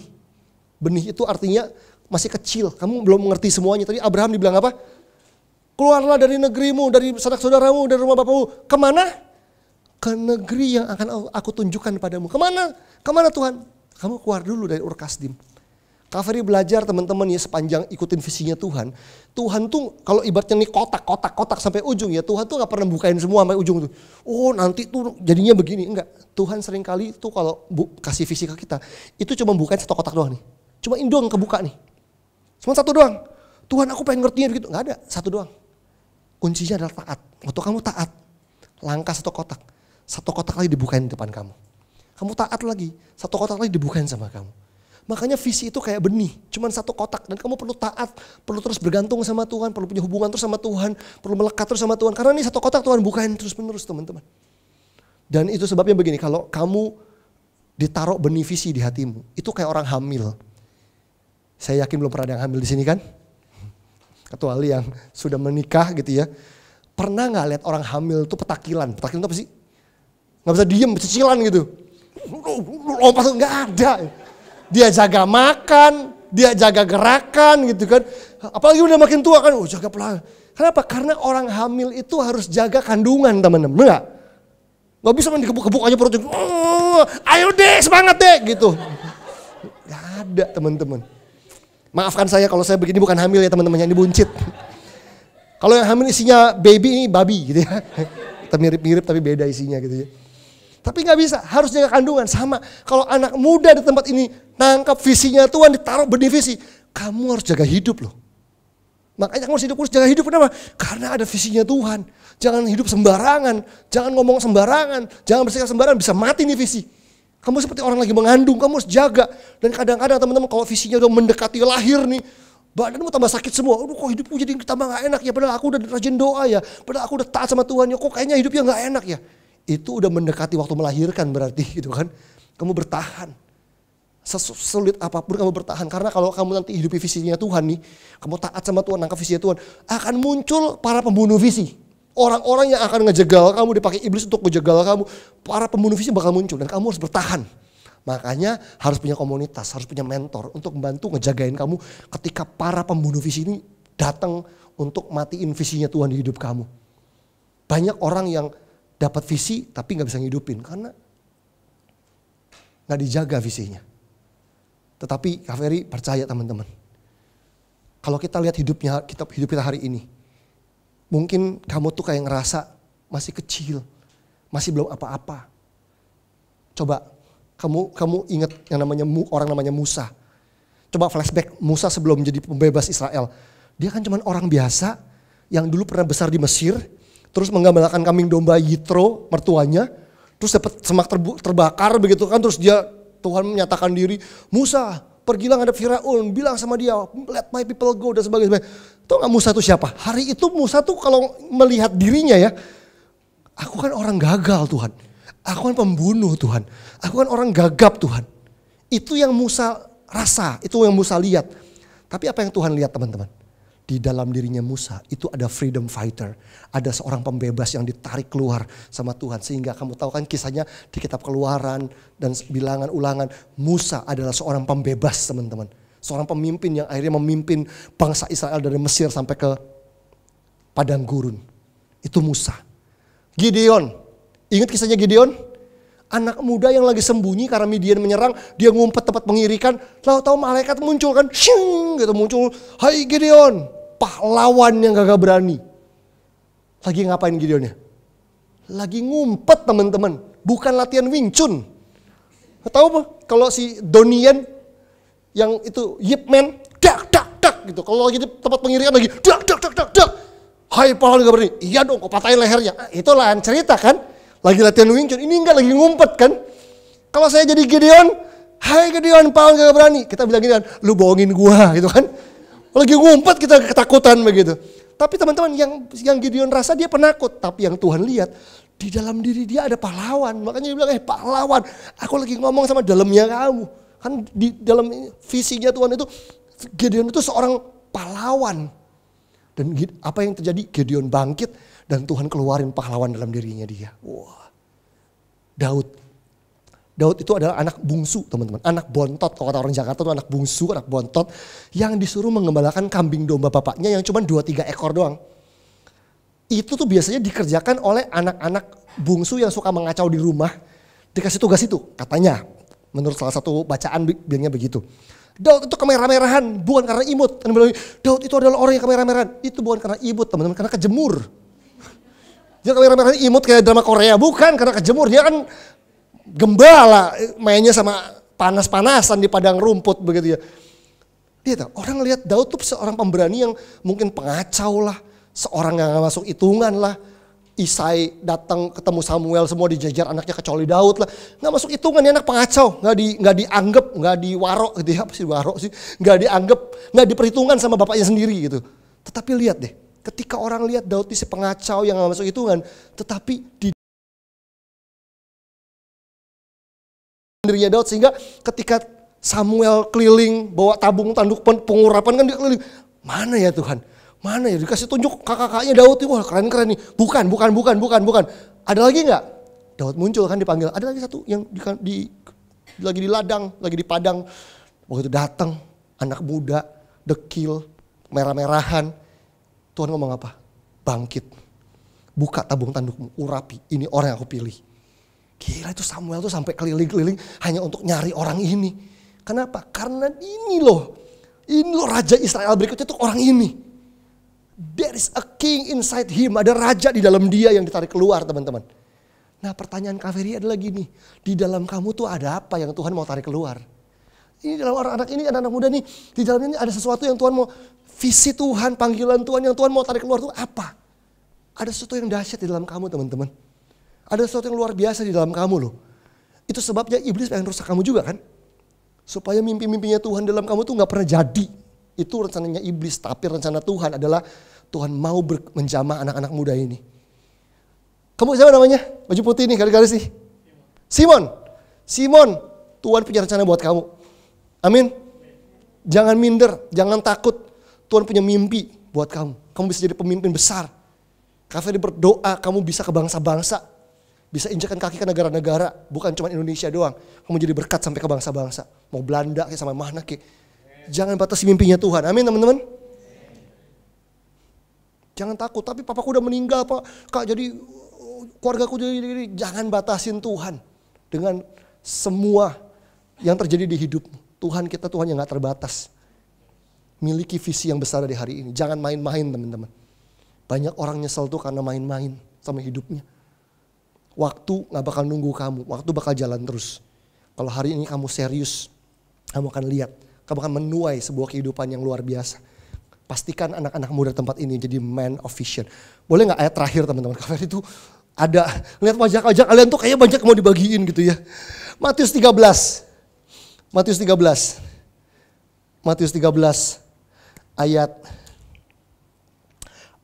Benih itu artinya masih kecil, kamu belum mengerti semuanya. Tadi Abraham dibilang apa? Keluarlah dari negerimu, dari sanak saudaramu, dari rumah bapakmu. Kemana? Ke negeri yang akan aku tunjukkan padamu. Kemana? Kemana Tuhan? Kamu keluar dulu dari Urkasdim. Kaveri belajar teman-teman ya sepanjang ikutin visinya Tuhan. Tuhan tuh kalau ibaratnya nih kotak, kotak, kotak sampai ujung ya. Tuhan tuh gak pernah bukain semua sampai ujung tuh. Oh nanti tuh jadinya begini. Enggak. Tuhan seringkali tuh kalau bu, kasih visi ke kita. Itu cuma bukain satu kotak doang nih. Cuma ini doang kebuka nih. Cuma satu doang. Tuhan aku pengen ngertinya begitu. Gak ada. Satu doang kuncinya adalah taat. Waktu kamu taat, langkah satu kotak. Satu kotak lagi dibukain di depan kamu. Kamu taat lagi, satu kotak lagi dibukain sama kamu. Makanya visi itu kayak benih, cuman satu kotak dan kamu perlu taat, perlu terus bergantung sama Tuhan, perlu punya hubungan terus sama Tuhan, perlu melekat terus sama Tuhan. Karena ini satu kotak Tuhan bukain terus-menerus, teman-teman. Dan itu sebabnya begini, kalau kamu ditaruh benih visi di hatimu, itu kayak orang hamil. Saya yakin belum pernah ada yang hamil di sini kan? kecuali yang sudah menikah gitu ya. Pernah nggak lihat orang hamil tuh petakilan? Petakilan itu apa sih? Nggak bisa diem, cicilan gitu. Lompat oh, tuh nggak ada. Dia jaga makan, dia jaga gerakan gitu kan. Apalagi udah makin tua kan, oh jaga pelan. Kenapa? Karena orang hamil itu harus jaga kandungan teman-teman, enggak? Gak bisa main dikebuk-kebuk aja perutnya. Oh, ayo deh semangat deh gitu. Gak ada teman-teman. Maafkan saya kalau saya begini bukan hamil ya teman-teman, ini buncit. kalau yang hamil isinya baby ini babi gitu ya. Mirip-mirip tapi beda isinya gitu ya. Tapi nggak bisa, harus jaga kandungan. Sama, kalau anak muda di tempat ini nangkap visinya Tuhan, ditaruh benih visi. Kamu harus jaga hidup loh. Makanya kamu harus hidup, harus jaga hidup. Kenapa? Karena ada visinya Tuhan. Jangan hidup sembarangan, jangan ngomong sembarangan, jangan bersikap sembarangan, bisa mati nih visi. Kamu seperti orang lagi mengandung, kamu harus jaga. Dan kadang-kadang teman-teman kalau visinya udah mendekati lahir nih, badanmu tambah sakit semua. Aduh kok hidupku jadi tambah gak enak ya, padahal aku udah rajin doa ya. Padahal aku udah taat sama Tuhan ya, kok kayaknya hidupnya gak enak ya. Itu udah mendekati waktu melahirkan berarti gitu kan. Kamu bertahan. Sesulit apapun kamu bertahan. Karena kalau kamu nanti hidupi visinya Tuhan nih, kamu taat sama Tuhan, nangkap visinya Tuhan, akan muncul para pembunuh visi. Orang-orang yang akan ngejegal kamu, dipakai iblis untuk ngejegal kamu. Para pembunuh visi bakal muncul dan kamu harus bertahan. Makanya harus punya komunitas, harus punya mentor untuk membantu ngejagain kamu ketika para pembunuh visi ini datang untuk matiin visinya Tuhan di hidup kamu. Banyak orang yang dapat visi tapi nggak bisa ngidupin karena nggak dijaga visinya. Tetapi Kak percaya teman-teman. Kalau kita lihat hidupnya, kita, hidup kita hari ini, Mungkin kamu tuh kayak ngerasa masih kecil, masih belum apa-apa. Coba kamu kamu ingat yang namanya orang namanya Musa. Coba flashback Musa sebelum menjadi pembebas Israel. Dia kan cuman orang biasa yang dulu pernah besar di Mesir, terus menggambarkan kambing domba Yitro mertuanya, terus dapat semak terbakar begitu kan terus dia Tuhan menyatakan diri, "Musa, pergilah ngadep Firaun, bilang sama dia, let my people go dan sebagainya. Tahu nggak Musa itu siapa? Hari itu Musa tuh kalau melihat dirinya ya, aku kan orang gagal Tuhan. Aku kan pembunuh Tuhan. Aku kan orang gagap Tuhan. Itu yang Musa rasa, itu yang Musa lihat. Tapi apa yang Tuhan lihat teman-teman? di dalam dirinya Musa itu ada freedom fighter, ada seorang pembebas yang ditarik keluar sama Tuhan sehingga kamu tahu kan kisahnya di kitab Keluaran dan bilangan ulangan Musa adalah seorang pembebas teman-teman. Seorang pemimpin yang akhirnya memimpin bangsa Israel dari Mesir sampai ke padang gurun. Itu Musa. Gideon. Ingat kisahnya Gideon? Anak muda yang lagi sembunyi karena Midian menyerang, dia ngumpet tempat pengirikan, lalu tahu malaikat muncul kan, shing gitu muncul, "Hai Gideon, pahlawan yang gagah berani. Lagi ngapain Gideonnya? Lagi ngumpet teman-teman. Bukan latihan Wing Chun. Tahu apa? Kalau si Donian yang itu Yip Man, dak dak dak gitu. Kalau lagi di tempat pengirian lagi dak dak dak dak dak. Hai pahlawan gak berani. Iya dong, kok patahin lehernya. Nah, itu lain cerita kan. Lagi latihan Wing Chun. Ini enggak lagi ngumpet kan. Kalau saya jadi Gideon, Hai Gideon, pahlawan gak berani. Kita bilang Gideon, lu bohongin gua gitu kan lagi ngumpet kita ketakutan begitu. Tapi teman-teman yang yang Gideon rasa dia penakut, tapi yang Tuhan lihat di dalam diri dia ada pahlawan. Makanya dia bilang, "Eh, pahlawan, aku lagi ngomong sama dalamnya kamu." Kan di dalam visinya Tuhan itu Gideon itu seorang pahlawan. Dan apa yang terjadi? Gideon bangkit dan Tuhan keluarin pahlawan dalam dirinya dia. Wah. Daud Daud itu adalah anak bungsu teman-teman. Anak bontot. Kalau orang Jakarta itu anak bungsu, anak bontot. Yang disuruh mengembalakan kambing domba bapaknya yang cuma 2-3 ekor doang. Itu tuh biasanya dikerjakan oleh anak-anak bungsu yang suka mengacau di rumah. Dikasih tugas itu katanya. Menurut salah satu bacaan bilangnya begitu. Daud itu kemerah-merahan bukan karena imut. Daud itu adalah orang yang kemerah-merahan. Itu bukan karena imut teman-teman, karena kejemur. Dia kamera merahan imut kayak drama Korea bukan karena kejemur dia kan gembala mainnya sama panas-panasan di padang rumput begitu ya. Dia tahu, orang lihat Daud tuh seorang pemberani yang mungkin pengacau lah, seorang yang gak masuk hitungan lah. Isai datang ketemu Samuel semua dijajar anaknya kecuali Daud lah. Nggak masuk hitungan ya anak pengacau, nggak di nggak dianggap, nggak diwarok gitu ya apa sih warok sih, nggak dianggap, nggak diperhitungkan sama bapaknya sendiri gitu. Tetapi lihat deh, ketika orang lihat Daud ini si pengacau yang nggak masuk hitungan, tetapi di dirinya Daud sehingga ketika Samuel keliling bawa tabung tanduk pengurapan kan dia keliling. Mana ya Tuhan? Mana ya dikasih tunjuk kakak-kakaknya Daud wah keren-keren nih. Bukan, bukan, bukan, bukan, bukan. Ada lagi nggak? Daud muncul kan dipanggil. Ada lagi satu yang di, di lagi di ladang, lagi di padang. Waktu itu datang anak muda, dekil, merah-merahan. Tuhan ngomong apa? Bangkit. Buka tabung tandukmu, urapi. Ini orang yang aku pilih Gila itu Samuel tuh sampai keliling-keliling hanya untuk nyari orang ini. Kenapa? Karena ini loh. Ini loh raja Israel berikutnya tuh orang ini. There is a king inside him. Ada raja di dalam dia yang ditarik keluar teman-teman. Nah pertanyaan kaveri adalah gini. Di dalam kamu tuh ada apa yang Tuhan mau tarik keluar? Ini dalam orang anak ini, anak-anak muda nih. Di dalam ini ada sesuatu yang Tuhan mau, visi Tuhan, panggilan Tuhan yang Tuhan mau tarik keluar tuh apa? Ada sesuatu yang dahsyat di dalam kamu teman-teman. Ada sesuatu yang luar biasa di dalam kamu loh. Itu sebabnya iblis pengen rusak kamu juga kan. Supaya mimpi-mimpinya Tuhan dalam kamu tuh nggak pernah jadi. Itu rencananya iblis. Tapi rencana Tuhan adalah Tuhan mau menjamah anak-anak muda ini. Kamu siapa namanya? Baju putih ini garis-garis sih. Simon. Simon, Tuhan punya rencana buat kamu. Amin. Jangan minder, jangan takut. Tuhan punya mimpi buat kamu. Kamu bisa jadi pemimpin besar. Kafe berdoa, kamu bisa ke bangsa-bangsa bisa injakan kaki ke negara-negara, bukan cuma Indonesia doang. Kamu jadi berkat sampai ke bangsa-bangsa. Mau Belanda kayak sama mana kayak. Jangan batasi mimpinya Tuhan. Amin teman-teman. Jangan takut, tapi papaku udah meninggal pak, kak jadi keluargaku jadi, jadi jangan batasin Tuhan dengan semua yang terjadi di hidupmu. Tuhan kita Tuhan yang nggak terbatas. Miliki visi yang besar dari hari ini. Jangan main-main teman-teman. Banyak orang nyesel tuh karena main-main sama hidupnya waktu nggak bakal nunggu kamu, waktu bakal jalan terus. Kalau hari ini kamu serius, kamu akan lihat, kamu akan menuai sebuah kehidupan yang luar biasa. Pastikan anak-anak muda tempat ini jadi man of vision. Boleh nggak ayat terakhir teman-teman? Kalian itu ada, lihat wajah-wajah kalian tuh kayaknya banyak mau dibagiin gitu ya. Matius 13. Matius 13. Matius 13 ayat 44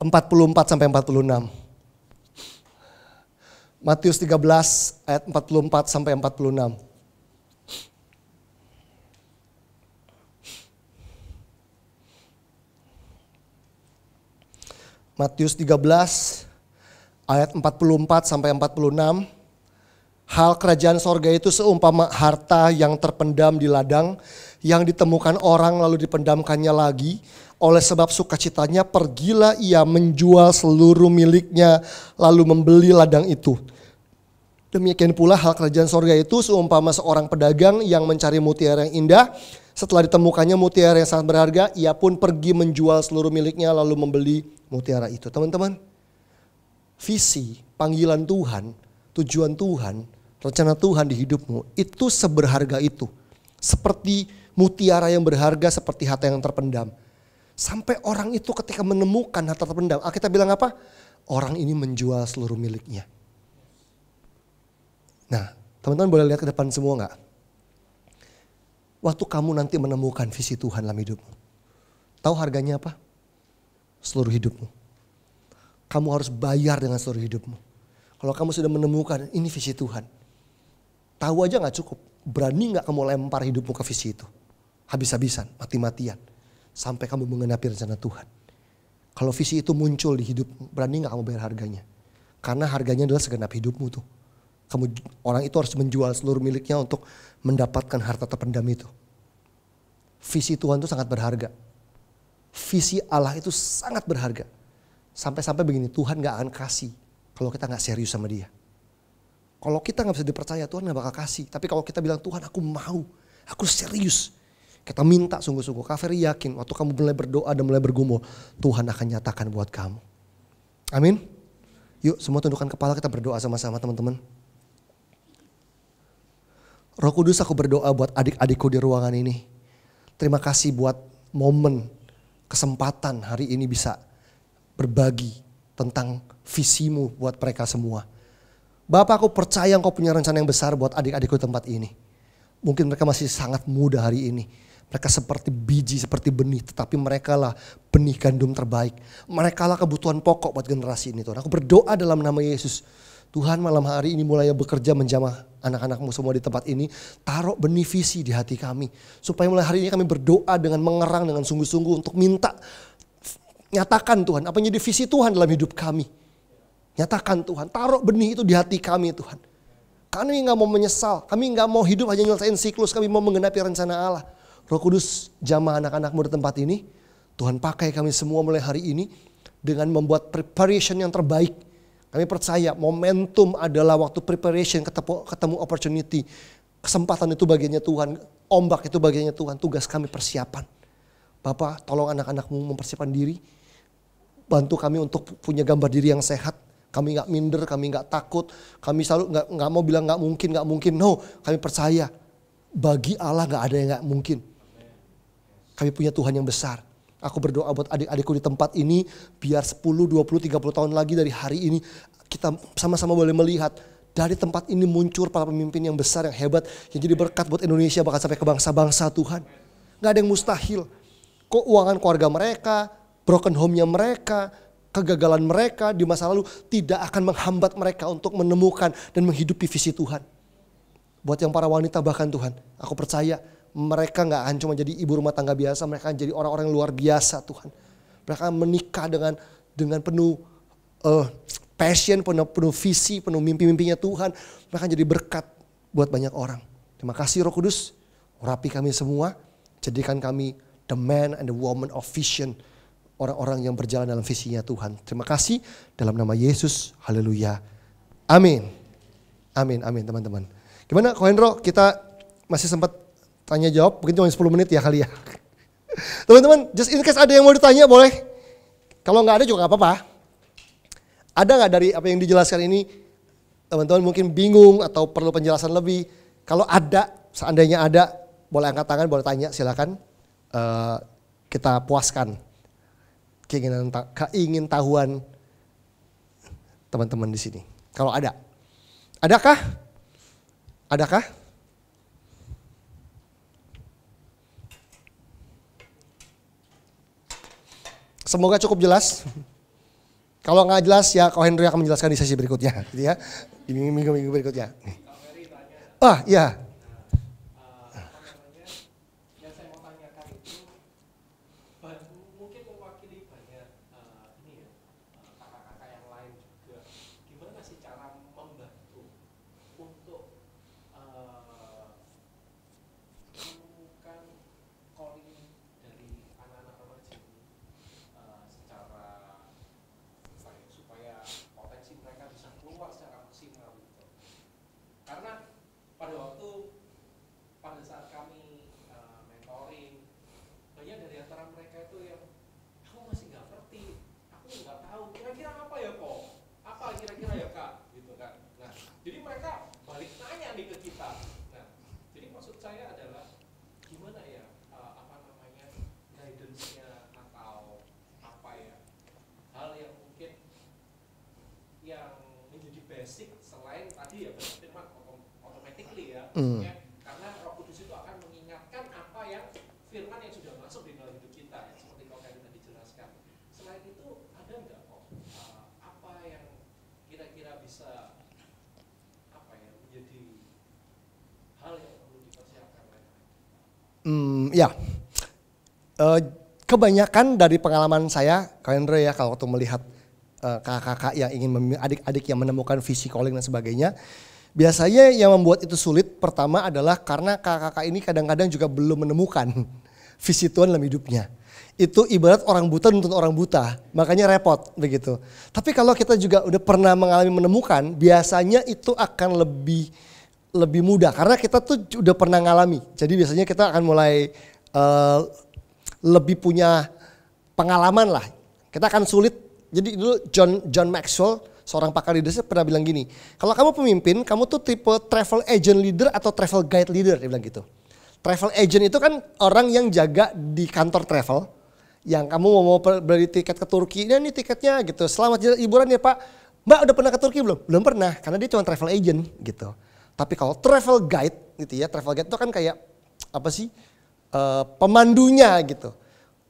sampai 46. Matius 13 ayat 44 sampai 46. Matius 13 ayat 44 sampai 46. Hal kerajaan sorga itu seumpama harta yang terpendam di ladang yang ditemukan orang lalu dipendamkannya lagi. Oleh sebab sukacitanya pergilah ia menjual seluruh miliknya lalu membeli ladang itu Demikian pula hal kerajaan sorga itu seumpama seorang pedagang yang mencari mutiara yang indah. Setelah ditemukannya mutiara yang sangat berharga, ia pun pergi menjual seluruh miliknya lalu membeli mutiara itu. Teman-teman, visi, panggilan Tuhan, tujuan Tuhan, rencana Tuhan di hidupmu itu seberharga itu. Seperti mutiara yang berharga, seperti harta yang terpendam. Sampai orang itu ketika menemukan harta terpendam, ah, kita bilang apa? Orang ini menjual seluruh miliknya Nah, teman-teman boleh lihat ke depan semua nggak? Waktu kamu nanti menemukan visi Tuhan dalam hidupmu, tahu harganya apa? Seluruh hidupmu. Kamu harus bayar dengan seluruh hidupmu. Kalau kamu sudah menemukan ini visi Tuhan, tahu aja nggak cukup. Berani nggak kamu lempar hidupmu ke visi itu? Habis-habisan, mati-matian. Sampai kamu mengenapi rencana Tuhan. Kalau visi itu muncul di hidupmu, berani nggak kamu bayar harganya? Karena harganya adalah segenap hidupmu tuh. Kamu orang itu harus menjual seluruh miliknya untuk mendapatkan harta terpendam itu. Visi Tuhan itu sangat berharga. Visi Allah itu sangat berharga. Sampai-sampai begini, Tuhan gak akan kasih kalau kita gak serius sama dia. Kalau kita gak bisa dipercaya, Tuhan gak bakal kasih. Tapi kalau kita bilang, Tuhan aku mau, aku serius. Kita minta sungguh-sungguh. Kafir yakin waktu kamu mulai berdoa dan mulai bergumul. Tuhan akan nyatakan buat kamu. Amin. Yuk semua tundukkan kepala kita berdoa sama-sama teman-teman. Roh Kudus aku berdoa buat adik-adikku di ruangan ini. Terima kasih buat momen, kesempatan hari ini bisa berbagi tentang visimu buat mereka semua. Bapak aku percaya engkau punya rencana yang besar buat adik-adikku di tempat ini. Mungkin mereka masih sangat muda hari ini. Mereka seperti biji, seperti benih. Tetapi mereka lah benih gandum terbaik. Mereka lah kebutuhan pokok buat generasi ini Tuhan. Aku berdoa dalam nama Yesus. Tuhan malam hari ini mulai bekerja menjamah anak-anakmu semua di tempat ini, taruh benih visi di hati kami. Supaya mulai hari ini kami berdoa dengan mengerang, dengan sungguh-sungguh untuk minta, nyatakan Tuhan, apa yang jadi visi Tuhan dalam hidup kami. Nyatakan Tuhan, taruh benih itu di hati kami Tuhan. Kami nggak mau menyesal, kami nggak mau hidup hanya nyelesain siklus, kami mau menggenapi rencana Allah. Roh Kudus jamaah anak-anakmu di tempat ini, Tuhan pakai kami semua mulai hari ini dengan membuat preparation yang terbaik kami percaya momentum adalah waktu preparation ketemu, ketemu opportunity. Kesempatan itu bagiannya Tuhan, ombak itu bagiannya Tuhan, tugas kami persiapan. Bapak tolong anak-anakmu mempersiapkan diri, bantu kami untuk punya gambar diri yang sehat. Kami nggak minder, kami nggak takut, kami selalu nggak nggak mau bilang nggak mungkin, nggak mungkin. No, kami percaya bagi Allah nggak ada yang nggak mungkin. Kami punya Tuhan yang besar. Aku berdoa buat adik-adikku di tempat ini biar 10, 20, 30 tahun lagi dari hari ini kita sama-sama boleh melihat dari tempat ini muncul para pemimpin yang besar, yang hebat, yang jadi berkat buat Indonesia bahkan sampai ke bangsa-bangsa Tuhan. Gak ada yang mustahil. Keuangan keluarga mereka, broken home-nya mereka, kegagalan mereka di masa lalu tidak akan menghambat mereka untuk menemukan dan menghidupi visi Tuhan. Buat yang para wanita bahkan Tuhan, aku percaya mereka nggak akan cuma jadi ibu rumah tangga biasa, mereka akan jadi orang-orang luar biasa Tuhan. Mereka menikah dengan dengan penuh uh, passion, penuh, penuh visi, penuh mimpi-mimpinya Tuhan. Mereka akan jadi berkat buat banyak orang. Terima kasih Roh Kudus, urapi kami semua, jadikan kami the man and the woman of vision. Orang-orang yang berjalan dalam visinya Tuhan. Terima kasih dalam nama Yesus. Haleluya. Amin. Amin, amin teman-teman. Gimana Kohenro? kita masih sempat tanya jawab, mungkin cuma 10 menit ya kali ya. Teman-teman, just in case ada yang mau ditanya boleh. Kalau nggak ada juga nggak apa-apa. Ada nggak dari apa yang dijelaskan ini, teman-teman mungkin bingung atau perlu penjelasan lebih. Kalau ada, seandainya ada, boleh angkat tangan, boleh tanya, silakan uh, kita puaskan keinginan keingin tahuan teman-teman di sini. Kalau ada, adakah? Adakah? Semoga cukup jelas. Kalau nggak jelas ya Ko Henry akan menjelaskan di sesi berikutnya, gitu ya. Di minggu-minggu berikutnya. Ah, iya. basic selain tadi ya firman automatically ya. Mm. ya karena Roh Kudus itu akan mengingatkan apa yang firman yang sudah masuk di dalam hidup kita ya, seperti kalau tadi tadi jelaskan. Selain itu ada nggak kok uh, apa yang kira-kira bisa apa ya menjadi hal yang perlu dipersiapkan? Hmm, ya. Uh, kebanyakan dari pengalaman saya, Kak Andre ya, kalau waktu melihat Eh, kakak-kakak yang ingin adik-adik yang menemukan visi calling dan sebagainya. Biasanya yang membuat itu sulit pertama adalah karena kakak-kakak ini kadang-kadang juga belum menemukan visi Tuhan dalam hidupnya. Itu ibarat orang buta nuntun orang buta, makanya repot begitu. Tapi kalau kita juga udah pernah mengalami menemukan, biasanya itu akan lebih lebih mudah karena kita tuh udah pernah mengalami. Jadi biasanya kita akan mulai uh, lebih punya pengalaman lah. Kita akan sulit jadi dulu John John Maxwell seorang pakar leadership pernah bilang gini, kalau kamu pemimpin, kamu tuh tipe travel agent leader atau travel guide leader, dia bilang gitu. Travel agent itu kan orang yang jaga di kantor travel, yang kamu mau, mau beli tiket ke Turki, ini nih tiketnya gitu, selamat jalan liburan ya Pak. Mbak udah pernah ke Turki belum? Belum pernah, karena dia cuma travel agent gitu. Tapi kalau travel guide gitu ya, travel guide itu kan kayak apa sih? Uh, pemandunya gitu.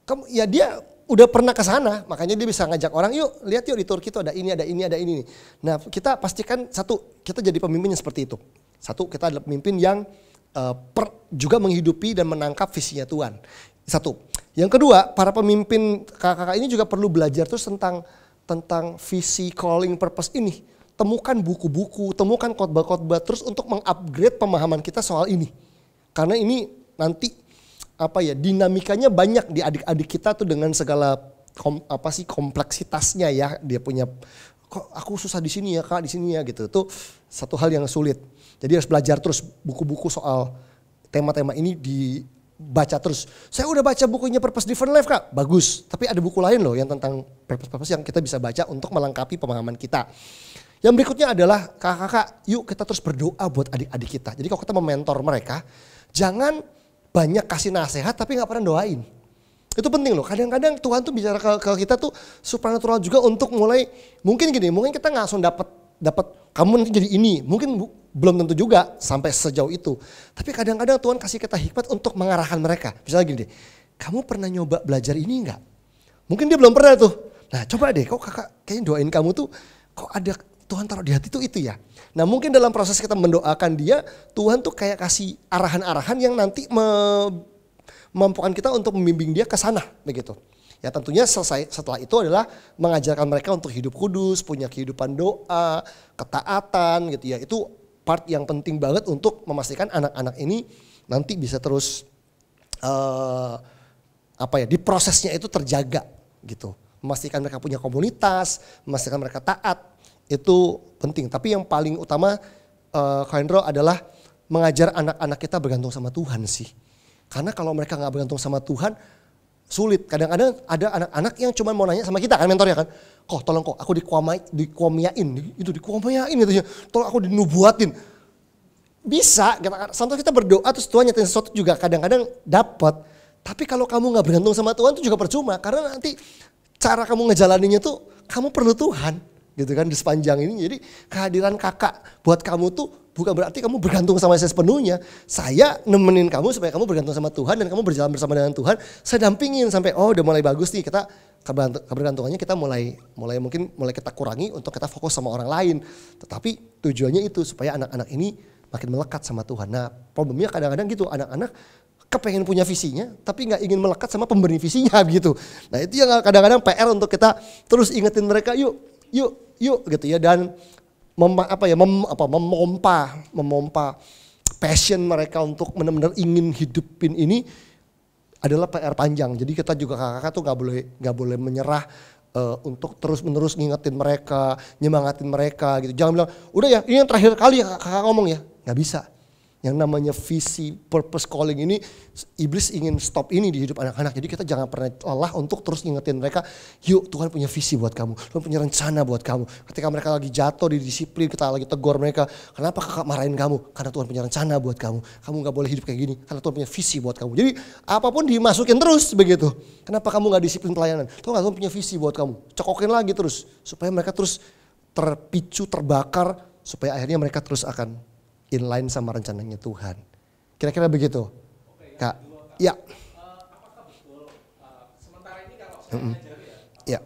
Kamu ya dia udah pernah ke sana, makanya dia bisa ngajak orang, yuk lihat yuk di Turki itu ada ini, ada ini, ada ini. Nah kita pastikan satu, kita jadi pemimpin yang seperti itu. Satu, kita adalah pemimpin yang uh, per, juga menghidupi dan menangkap visinya Tuhan. Satu. Yang kedua, para pemimpin kakak-kakak ini juga perlu belajar terus tentang tentang visi calling purpose ini. Temukan buku-buku, temukan khotbah-khotbah terus untuk mengupgrade pemahaman kita soal ini. Karena ini nanti apa ya dinamikanya banyak di adik-adik kita tuh dengan segala kom, apa sih kompleksitasnya ya dia punya kok aku susah di sini ya kak di sini ya gitu itu satu hal yang sulit jadi harus belajar terus buku-buku soal tema-tema ini dibaca terus saya udah baca bukunya Purpose Different Life kak bagus tapi ada buku lain loh yang tentang purpose-purpose yang kita bisa baca untuk melengkapi pemahaman kita yang berikutnya adalah kakak-kakak yuk kita terus berdoa buat adik-adik kita jadi kalau kita mementor mereka jangan banyak kasih nasihat tapi nggak pernah doain. Itu penting loh. Kadang-kadang Tuhan tuh bicara ke, ke kita tuh supranatural juga untuk mulai mungkin gini, mungkin kita nggak langsung dapat dapat kamu nanti jadi ini. Mungkin bu, belum tentu juga sampai sejauh itu. Tapi kadang-kadang Tuhan kasih kita hikmat untuk mengarahkan mereka. Misalnya gini deh, kamu pernah nyoba belajar ini nggak Mungkin dia belum pernah tuh. Nah coba deh, kok kakak kayaknya doain kamu tuh kok ada Tuhan taruh di hati itu itu ya. Nah mungkin dalam proses kita mendoakan dia, Tuhan tuh kayak kasih arahan-arahan yang nanti memampukan kita untuk membimbing dia ke sana begitu. Ya tentunya selesai setelah itu adalah mengajarkan mereka untuk hidup kudus, punya kehidupan doa, ketaatan gitu ya. Itu part yang penting banget untuk memastikan anak-anak ini nanti bisa terus uh, apa ya di prosesnya itu terjaga gitu. Memastikan mereka punya komunitas, memastikan mereka taat, itu penting. Tapi yang paling utama uh, eh, Kaindro adalah mengajar anak-anak kita bergantung sama Tuhan sih. Karena kalau mereka nggak bergantung sama Tuhan, sulit. Kadang-kadang ada anak-anak yang cuma mau nanya sama kita kan mentornya kan. Kok tolong kok aku dikuamai, dikuamiain, itu dikuamiain gitu ya. Tolong aku dinubuatin. Bisa, kita, kita berdoa terus Tuhan nyatain sesuatu juga kadang-kadang dapat. Tapi kalau kamu nggak bergantung sama Tuhan itu juga percuma. Karena nanti cara kamu ngejalaninnya tuh kamu perlu Tuhan gitu kan di sepanjang ini. Jadi kehadiran kakak buat kamu tuh bukan berarti kamu bergantung sama saya sepenuhnya. Saya nemenin kamu supaya kamu bergantung sama Tuhan dan kamu berjalan bersama dengan Tuhan. Saya dampingin sampai oh udah mulai bagus nih kita kebergantungannya kita mulai mulai mungkin mulai kita kurangi untuk kita fokus sama orang lain. Tetapi tujuannya itu supaya anak-anak ini makin melekat sama Tuhan. Nah problemnya kadang-kadang gitu anak-anak kepengen punya visinya tapi nggak ingin melekat sama pemberi visinya gitu. Nah itu yang kadang-kadang PR untuk kita terus ingetin mereka yuk yuk yuk gitu ya dan mem, apa ya mem, apa memompa memompa passion mereka untuk benar-benar ingin hidupin ini adalah PR panjang. Jadi kita juga kakak-kakak tuh nggak boleh nggak boleh menyerah uh, untuk terus-menerus ngingetin mereka, nyemangatin mereka gitu. Jangan bilang, udah ya ini yang terakhir kali ya kakak ngomong ya. Nggak bisa. Yang namanya visi purpose calling ini iblis ingin stop ini di hidup anak-anak. Jadi kita jangan pernah lelah untuk terus ngingetin mereka, yuk Tuhan punya visi buat kamu, Tuhan punya rencana buat kamu. Ketika mereka lagi jatuh di disiplin, kita lagi tegur mereka, kenapa kakak marahin kamu? Karena Tuhan punya rencana buat kamu. Kamu gak boleh hidup kayak gini, karena Tuhan punya visi buat kamu. Jadi apapun dimasukin terus begitu. Kenapa kamu gak disiplin pelayanan? Tuhan Tuhan punya visi buat kamu. Cokokin lagi terus supaya mereka terus terpicu, terbakar supaya akhirnya mereka terus akan inline sama rencananya Tuhan. Kira-kira begitu, Oke, Kak. Ya. Ya. uh, yang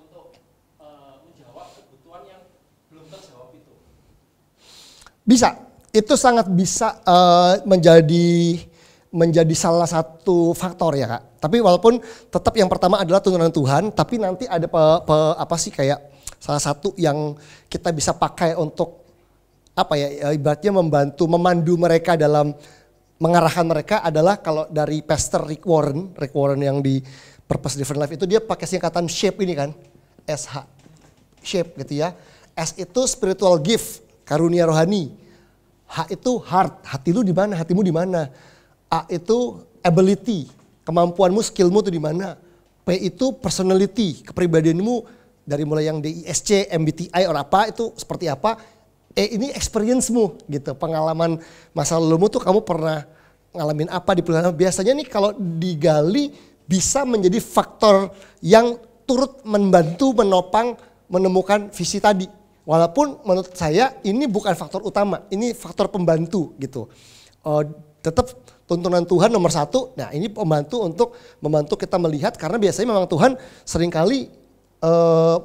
kamu uh, menjawab kebutuhan yang belum terjawab Bisa, itu sangat bisa uh, menjadi menjadi salah satu faktor ya kak. Tapi walaupun tetap yang pertama adalah tuntunan Tuhan, tapi nanti ada pe, pe, apa sih kayak salah satu yang kita bisa pakai untuk apa ya eh, ibaratnya membantu memandu mereka dalam mengarahkan mereka adalah kalau dari Pastor Rick Warren, Rick Warren yang di Purpose Different Life itu dia pakai singkatan shape ini kan, SH, shape gitu ya. S itu spiritual gift, karunia rohani. H itu heart, hati lu di mana, hatimu di mana. A itu ability, kemampuanmu, skillmu tuh di mana. P itu personality, kepribadianmu dari mulai yang DISC, MBTI, or apa itu seperti apa. E ini experience-mu gitu, pengalaman masa lalumu tuh kamu pernah ngalamin apa di perusahaan Biasanya nih kalau digali bisa menjadi faktor yang turut membantu menopang menemukan visi tadi Walaupun menurut saya ini bukan faktor utama, ini faktor pembantu gitu. Uh, eh, tetap tuntunan Tuhan nomor satu. Nah ini pembantu untuk membantu kita melihat karena biasanya memang Tuhan seringkali uh,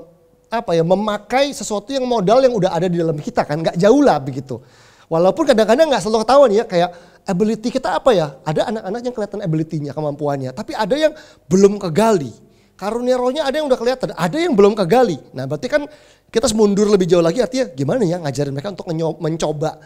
apa ya memakai sesuatu yang modal yang udah ada di dalam kita kan nggak jauh lah begitu. Walaupun kadang-kadang nggak selalu ketahuan ya kayak ability kita apa ya? Ada anak-anak yang kelihatan ability-nya, kemampuannya, tapi ada yang belum kegali karunia rohnya ada yang udah kelihatan, ada yang belum kegali. Nah berarti kan kita mundur lebih jauh lagi artinya gimana ya ngajarin mereka untuk mencoba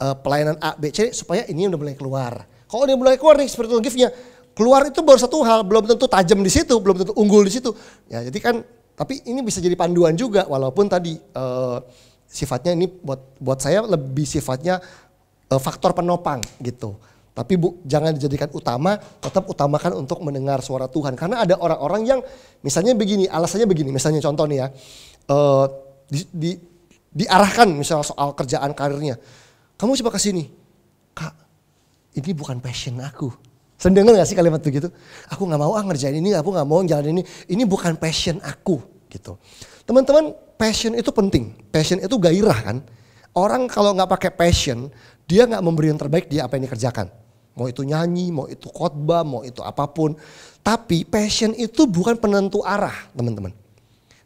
uh, pelayanan A, B, C supaya ini udah mulai keluar. Kalau dia mulai keluar nih spiritual giftnya, keluar itu baru satu hal, belum tentu tajam di situ, belum tentu unggul di situ. Ya jadi kan tapi ini bisa jadi panduan juga walaupun tadi uh, sifatnya ini buat buat saya lebih sifatnya uh, faktor penopang gitu. Tapi bu, jangan dijadikan utama, tetap utamakan untuk mendengar suara Tuhan. Karena ada orang-orang yang misalnya begini, alasannya begini, misalnya contoh nih ya, uh, di, di, diarahkan misalnya soal kerjaan karirnya. Kamu coba ke sini, kak ini bukan passion aku. Sendengar gak sih kalimat begitu? Aku gak mau ah ngerjain ini, aku gak mau jalan ini, ini bukan passion aku gitu. Teman-teman passion itu penting, passion itu gairah kan. Orang kalau gak pakai passion, dia nggak memberi yang terbaik dia apa yang dikerjakan. Mau itu nyanyi, mau itu khotbah, mau itu apapun. Tapi passion itu bukan penentu arah teman-teman.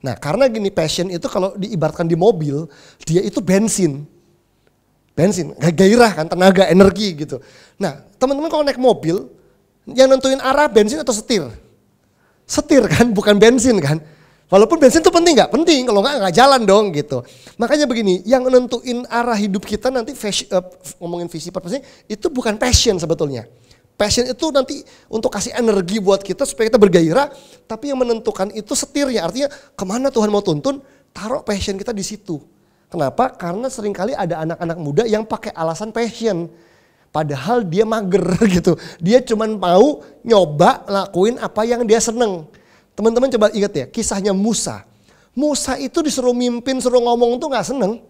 Nah karena gini passion itu kalau diibaratkan di mobil, dia itu bensin. Bensin, gairah kan, tenaga, energi gitu. Nah teman-teman kalau naik mobil, yang nentuin arah bensin atau setir? Setir kan, bukan bensin kan. Walaupun bensin itu penting nggak? Penting. Kalau nggak nggak jalan dong gitu. Makanya begini, yang nentuin arah hidup kita nanti fashion, uh, eh, ngomongin visi purpose itu bukan passion sebetulnya. Passion itu nanti untuk kasih energi buat kita supaya kita bergairah. Tapi yang menentukan itu setirnya. Artinya kemana Tuhan mau tuntun, taruh passion kita di situ. Kenapa? Karena seringkali ada anak-anak muda yang pakai alasan passion. Padahal dia mager gitu. Dia cuma mau nyoba lakuin apa yang dia seneng Teman-teman coba ingat ya, kisahnya Musa. Musa itu disuruh mimpin, suruh ngomong tuh gak seneng.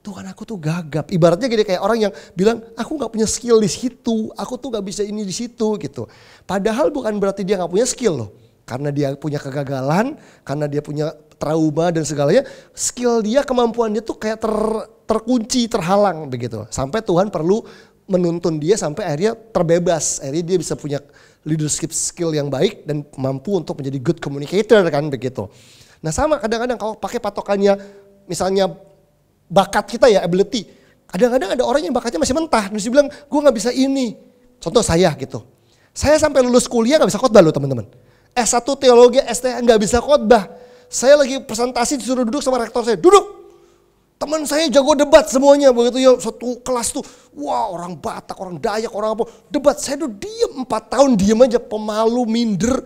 Tuhan aku tuh gagap. Ibaratnya gini kayak orang yang bilang, aku gak punya skill di situ, aku tuh gak bisa ini di situ gitu. Padahal bukan berarti dia gak punya skill loh. Karena dia punya kegagalan, karena dia punya trauma dan segalanya, skill dia, kemampuan dia tuh kayak ter, terkunci, terhalang begitu. Sampai Tuhan perlu menuntun dia sampai akhirnya terbebas. Akhirnya dia bisa punya leadership skill yang baik dan mampu untuk menjadi good communicator kan begitu. Nah sama kadang-kadang kalau pakai patokannya misalnya bakat kita ya ability. Kadang-kadang ada orang yang bakatnya masih mentah. Terus dia bilang gue nggak bisa ini. Contoh saya gitu. Saya sampai lulus kuliah nggak bisa khotbah loh teman-teman. S1 teologi, STH nggak bisa khotbah. Saya lagi presentasi disuruh duduk sama rektor saya. Duduk, Teman saya jago debat semuanya begitu ya satu kelas tuh. Wah orang Batak, orang Dayak, orang apa. Debat saya tuh diem 4 tahun diem aja pemalu, minder.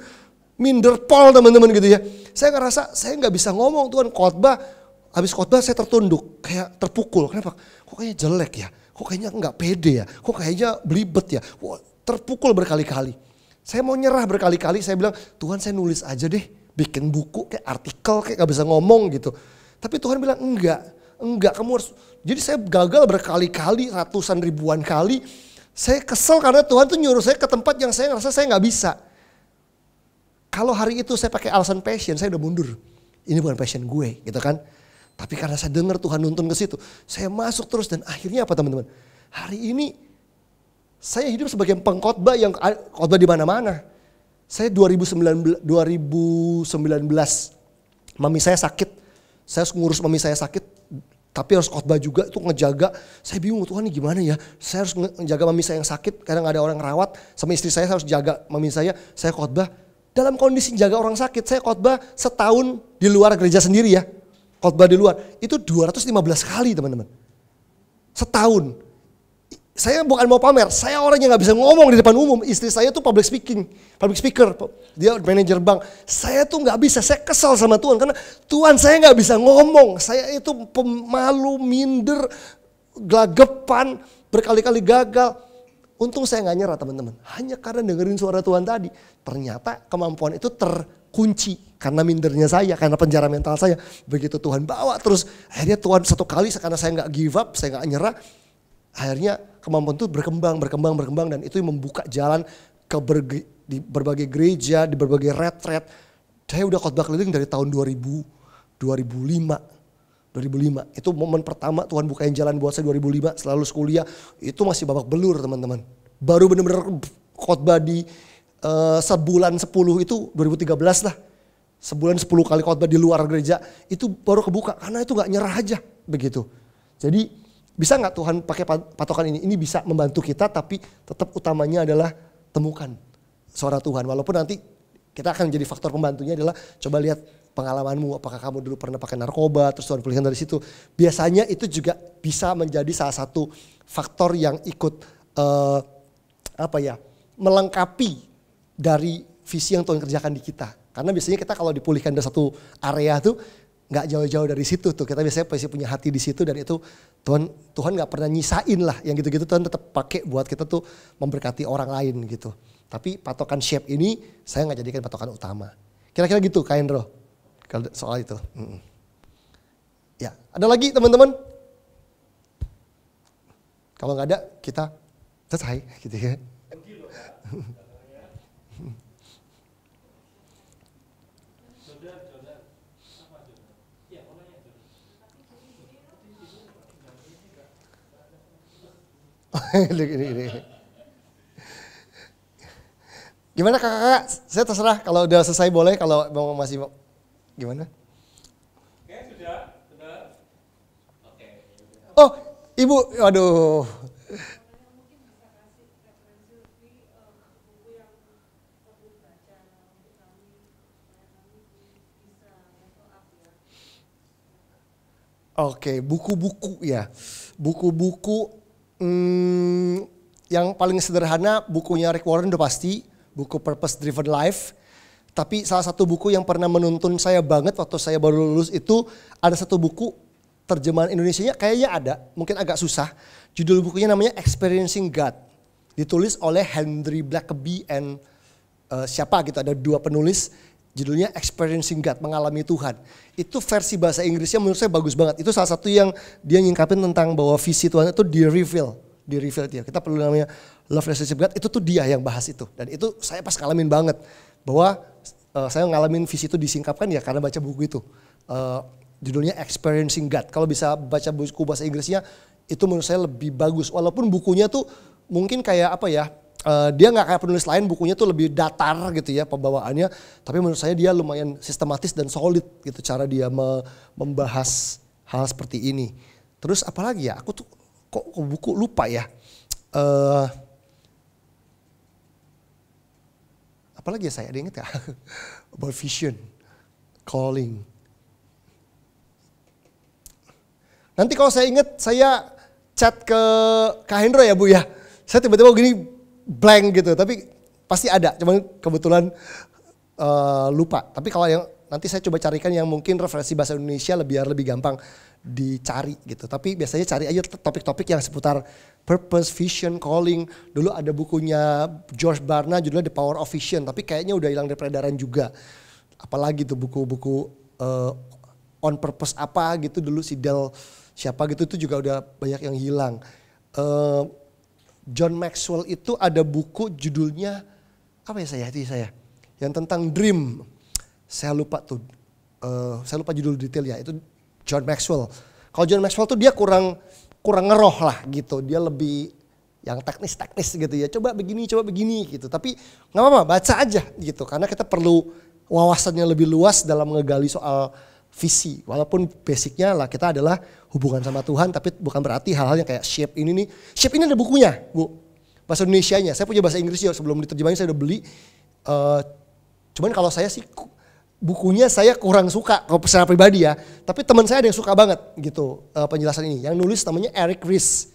Minder pol teman-teman gitu ya. Saya ngerasa saya nggak bisa ngomong Tuhan khotbah. Habis khotbah saya tertunduk, kayak terpukul. Kenapa? Kok kayaknya jelek ya? Kok kayaknya nggak pede ya? Kok kayaknya belibet ya? Wah, terpukul berkali-kali. Saya mau nyerah berkali-kali, saya bilang Tuhan saya nulis aja deh. Bikin buku kayak artikel kayak nggak bisa ngomong gitu. Tapi Tuhan bilang enggak, Enggak, kamu harus. Jadi saya gagal berkali-kali, ratusan ribuan kali. Saya kesel karena Tuhan tuh nyuruh saya ke tempat yang saya ngerasa saya nggak bisa. Kalau hari itu saya pakai alasan passion, saya udah mundur. Ini bukan passion gue, gitu kan? Tapi karena saya dengar Tuhan nuntun ke situ, saya masuk terus dan akhirnya apa teman-teman? Hari ini saya hidup sebagai pengkhotbah yang eh, khotbah di mana-mana. Saya 2019 2019 mami saya sakit saya harus ngurus mami saya sakit tapi harus khotbah juga itu ngejaga saya bingung Tuhan ini gimana ya saya harus ngejaga mami saya yang sakit kadang ada orang rawat sama istri saya, saya harus jaga mami saya saya khotbah dalam kondisi jaga orang sakit saya khotbah setahun di luar gereja sendiri ya khotbah di luar itu 215 kali teman-teman setahun saya bukan mau pamer, saya orang yang nggak bisa ngomong di depan umum. Istri saya tuh public speaking, public speaker, dia manajer bank. Saya tuh nggak bisa, saya kesal sama Tuhan karena Tuhan saya nggak bisa ngomong. Saya itu pemalu, minder, gelagapan, berkali-kali gagal. Untung saya nggak nyerah teman-teman. Hanya karena dengerin suara Tuhan tadi. Ternyata kemampuan itu terkunci karena mindernya saya, karena penjara mental saya. Begitu Tuhan bawa terus akhirnya Tuhan satu kali karena saya nggak give up, saya nggak nyerah. Akhirnya kemampuan itu berkembang, berkembang, berkembang dan itu yang membuka jalan ke berge, di berbagai gereja, di berbagai retret. Saya udah khotbah keliling dari tahun 2000, 2005. 2005 itu momen pertama Tuhan bukain jalan buat saya 2005 selalu kuliah itu masih babak belur teman-teman baru benar-benar khotbah di uh, sebulan 10 itu 2013 lah sebulan 10 kali khotbah di luar gereja itu baru kebuka karena itu nggak nyerah aja begitu jadi bisa nggak Tuhan pakai patokan ini? Ini bisa membantu kita tapi tetap utamanya adalah temukan suara Tuhan. Walaupun nanti kita akan jadi faktor pembantunya adalah coba lihat pengalamanmu, apakah kamu dulu pernah pakai narkoba, terus Tuhan pulihkan dari situ. Biasanya itu juga bisa menjadi salah satu faktor yang ikut uh, apa ya melengkapi dari visi yang Tuhan kerjakan di kita. Karena biasanya kita kalau dipulihkan dari satu area tuh nggak jauh-jauh dari situ tuh kita biasanya pasti punya hati di situ dan itu Tuhan Tuhan nggak pernah nyisain lah yang gitu-gitu Tuhan tetap pakai buat kita tuh memberkati orang lain gitu tapi patokan shape ini saya nggak jadikan patokan utama kira-kira gitu Kaindro kalau soal itu hmm. ya ada lagi teman-teman kalau nggak ada kita selesai gitu ya ini, Gimana kakak-kakak? Saya terserah kalau udah selesai boleh, kalau mau masih mau. Gimana? Oh, ibu, waduh Oke, buku-buku ya. Buku-buku Hmm, yang paling sederhana bukunya Rick Warren udah pasti, buku Purpose Driven Life. Tapi salah satu buku yang pernah menuntun saya banget waktu saya baru lulus itu ada satu buku terjemahan Indonesia nya kayaknya ada, mungkin agak susah. Judul bukunya namanya Experiencing God. Ditulis oleh Henry Blackaby and uh, siapa gitu, ada dua penulis judulnya Experiencing God, mengalami Tuhan. Itu versi bahasa Inggrisnya menurut saya bagus banget. Itu salah satu yang dia nyingkapin tentang bahwa visi Tuhan itu di reveal, di reveal dia. Kita perlu namanya love relationship God, itu tuh dia yang bahas itu. Dan itu saya pas ngalamin banget bahwa uh, saya ngalamin visi itu disingkapkan ya karena baca buku itu. Uh, judulnya Experiencing God. Kalau bisa baca buku bahasa Inggrisnya itu menurut saya lebih bagus walaupun bukunya tuh mungkin kayak apa ya? Eh, dia nggak kayak penulis lain bukunya tuh lebih datar gitu ya pembawaannya tapi menurut saya dia lumayan sistematis dan solid gitu cara dia me membahas hal seperti ini terus apalagi ya aku tuh kok, kok buku lupa ya uh, apalagi ya saya ada inget ya about vision calling nanti kalau saya inget saya chat ke Kak Hendro ya Bu ya saya tiba-tiba gini blank gitu, tapi pasti ada. Cuman kebetulan uh, lupa. Tapi kalau yang nanti saya coba carikan yang mungkin referensi bahasa Indonesia lebih biar lebih gampang dicari gitu. Tapi biasanya cari aja topik-topik yang seputar purpose, vision, calling. Dulu ada bukunya George Barna judulnya The Power of Vision, tapi kayaknya udah hilang dari peredaran juga. Apalagi tuh buku-buku uh, on purpose apa gitu dulu si Del siapa gitu itu juga udah banyak yang hilang. Uh, John Maxwell itu ada buku judulnya apa ya saya hati saya yang tentang dream. Saya lupa tuh, uh, saya lupa judul detailnya. Itu John Maxwell. Kalau John Maxwell tuh dia kurang kurang ngeroh lah gitu. Dia lebih yang teknis-teknis gitu ya. Coba begini, coba begini gitu. Tapi nggak apa-apa, baca aja gitu. Karena kita perlu wawasannya lebih luas dalam ngegali soal visi. Walaupun basicnya lah kita adalah hubungan sama Tuhan, tapi bukan berarti hal-hal yang kayak shape ini nih. Shape ini ada bukunya, Bu. Bahasa Indonesia-nya. Saya punya bahasa Inggris ya, sebelum diterjemahin saya udah beli. Uh, cuman kalau saya sih bukunya saya kurang suka kalau secara pribadi ya. Tapi teman saya ada yang suka banget gitu uh, penjelasan ini. Yang nulis namanya Eric Ries.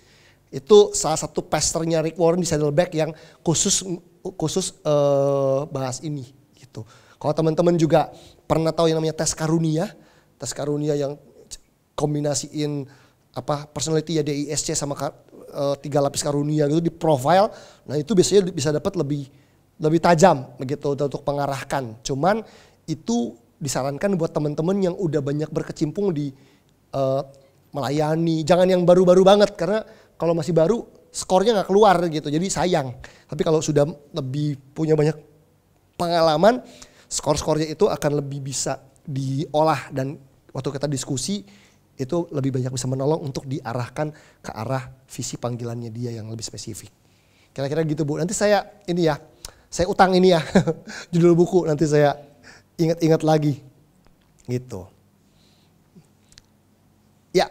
Itu salah satu pasternya Rick Warren di Saddleback yang khusus khusus uh, bahas ini gitu. Kalau teman-teman juga pernah tahu yang namanya tes karunia, atas karunia yang kombinasiin apa personality ya DISC sama uh, tiga lapis karunia gitu di profile. Nah, itu biasanya bisa dapat lebih lebih tajam begitu untuk pengarahkan. Cuman itu disarankan buat teman-teman yang udah banyak berkecimpung di uh, melayani. Jangan yang baru-baru banget karena kalau masih baru skornya nggak keluar gitu. Jadi sayang. Tapi kalau sudah lebih punya banyak pengalaman, skor-skornya itu akan lebih bisa diolah dan waktu kita diskusi itu lebih banyak bisa menolong untuk diarahkan ke arah visi panggilannya dia yang lebih spesifik. Kira-kira gitu Bu. Nanti saya ini ya, saya utang ini ya judul buku nanti saya ingat-ingat lagi. Gitu. Ya.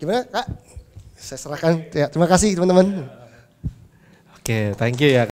Gimana Kak? Saya serahkan. Ya, terima kasih teman-teman. Oke, okay, thank you ya.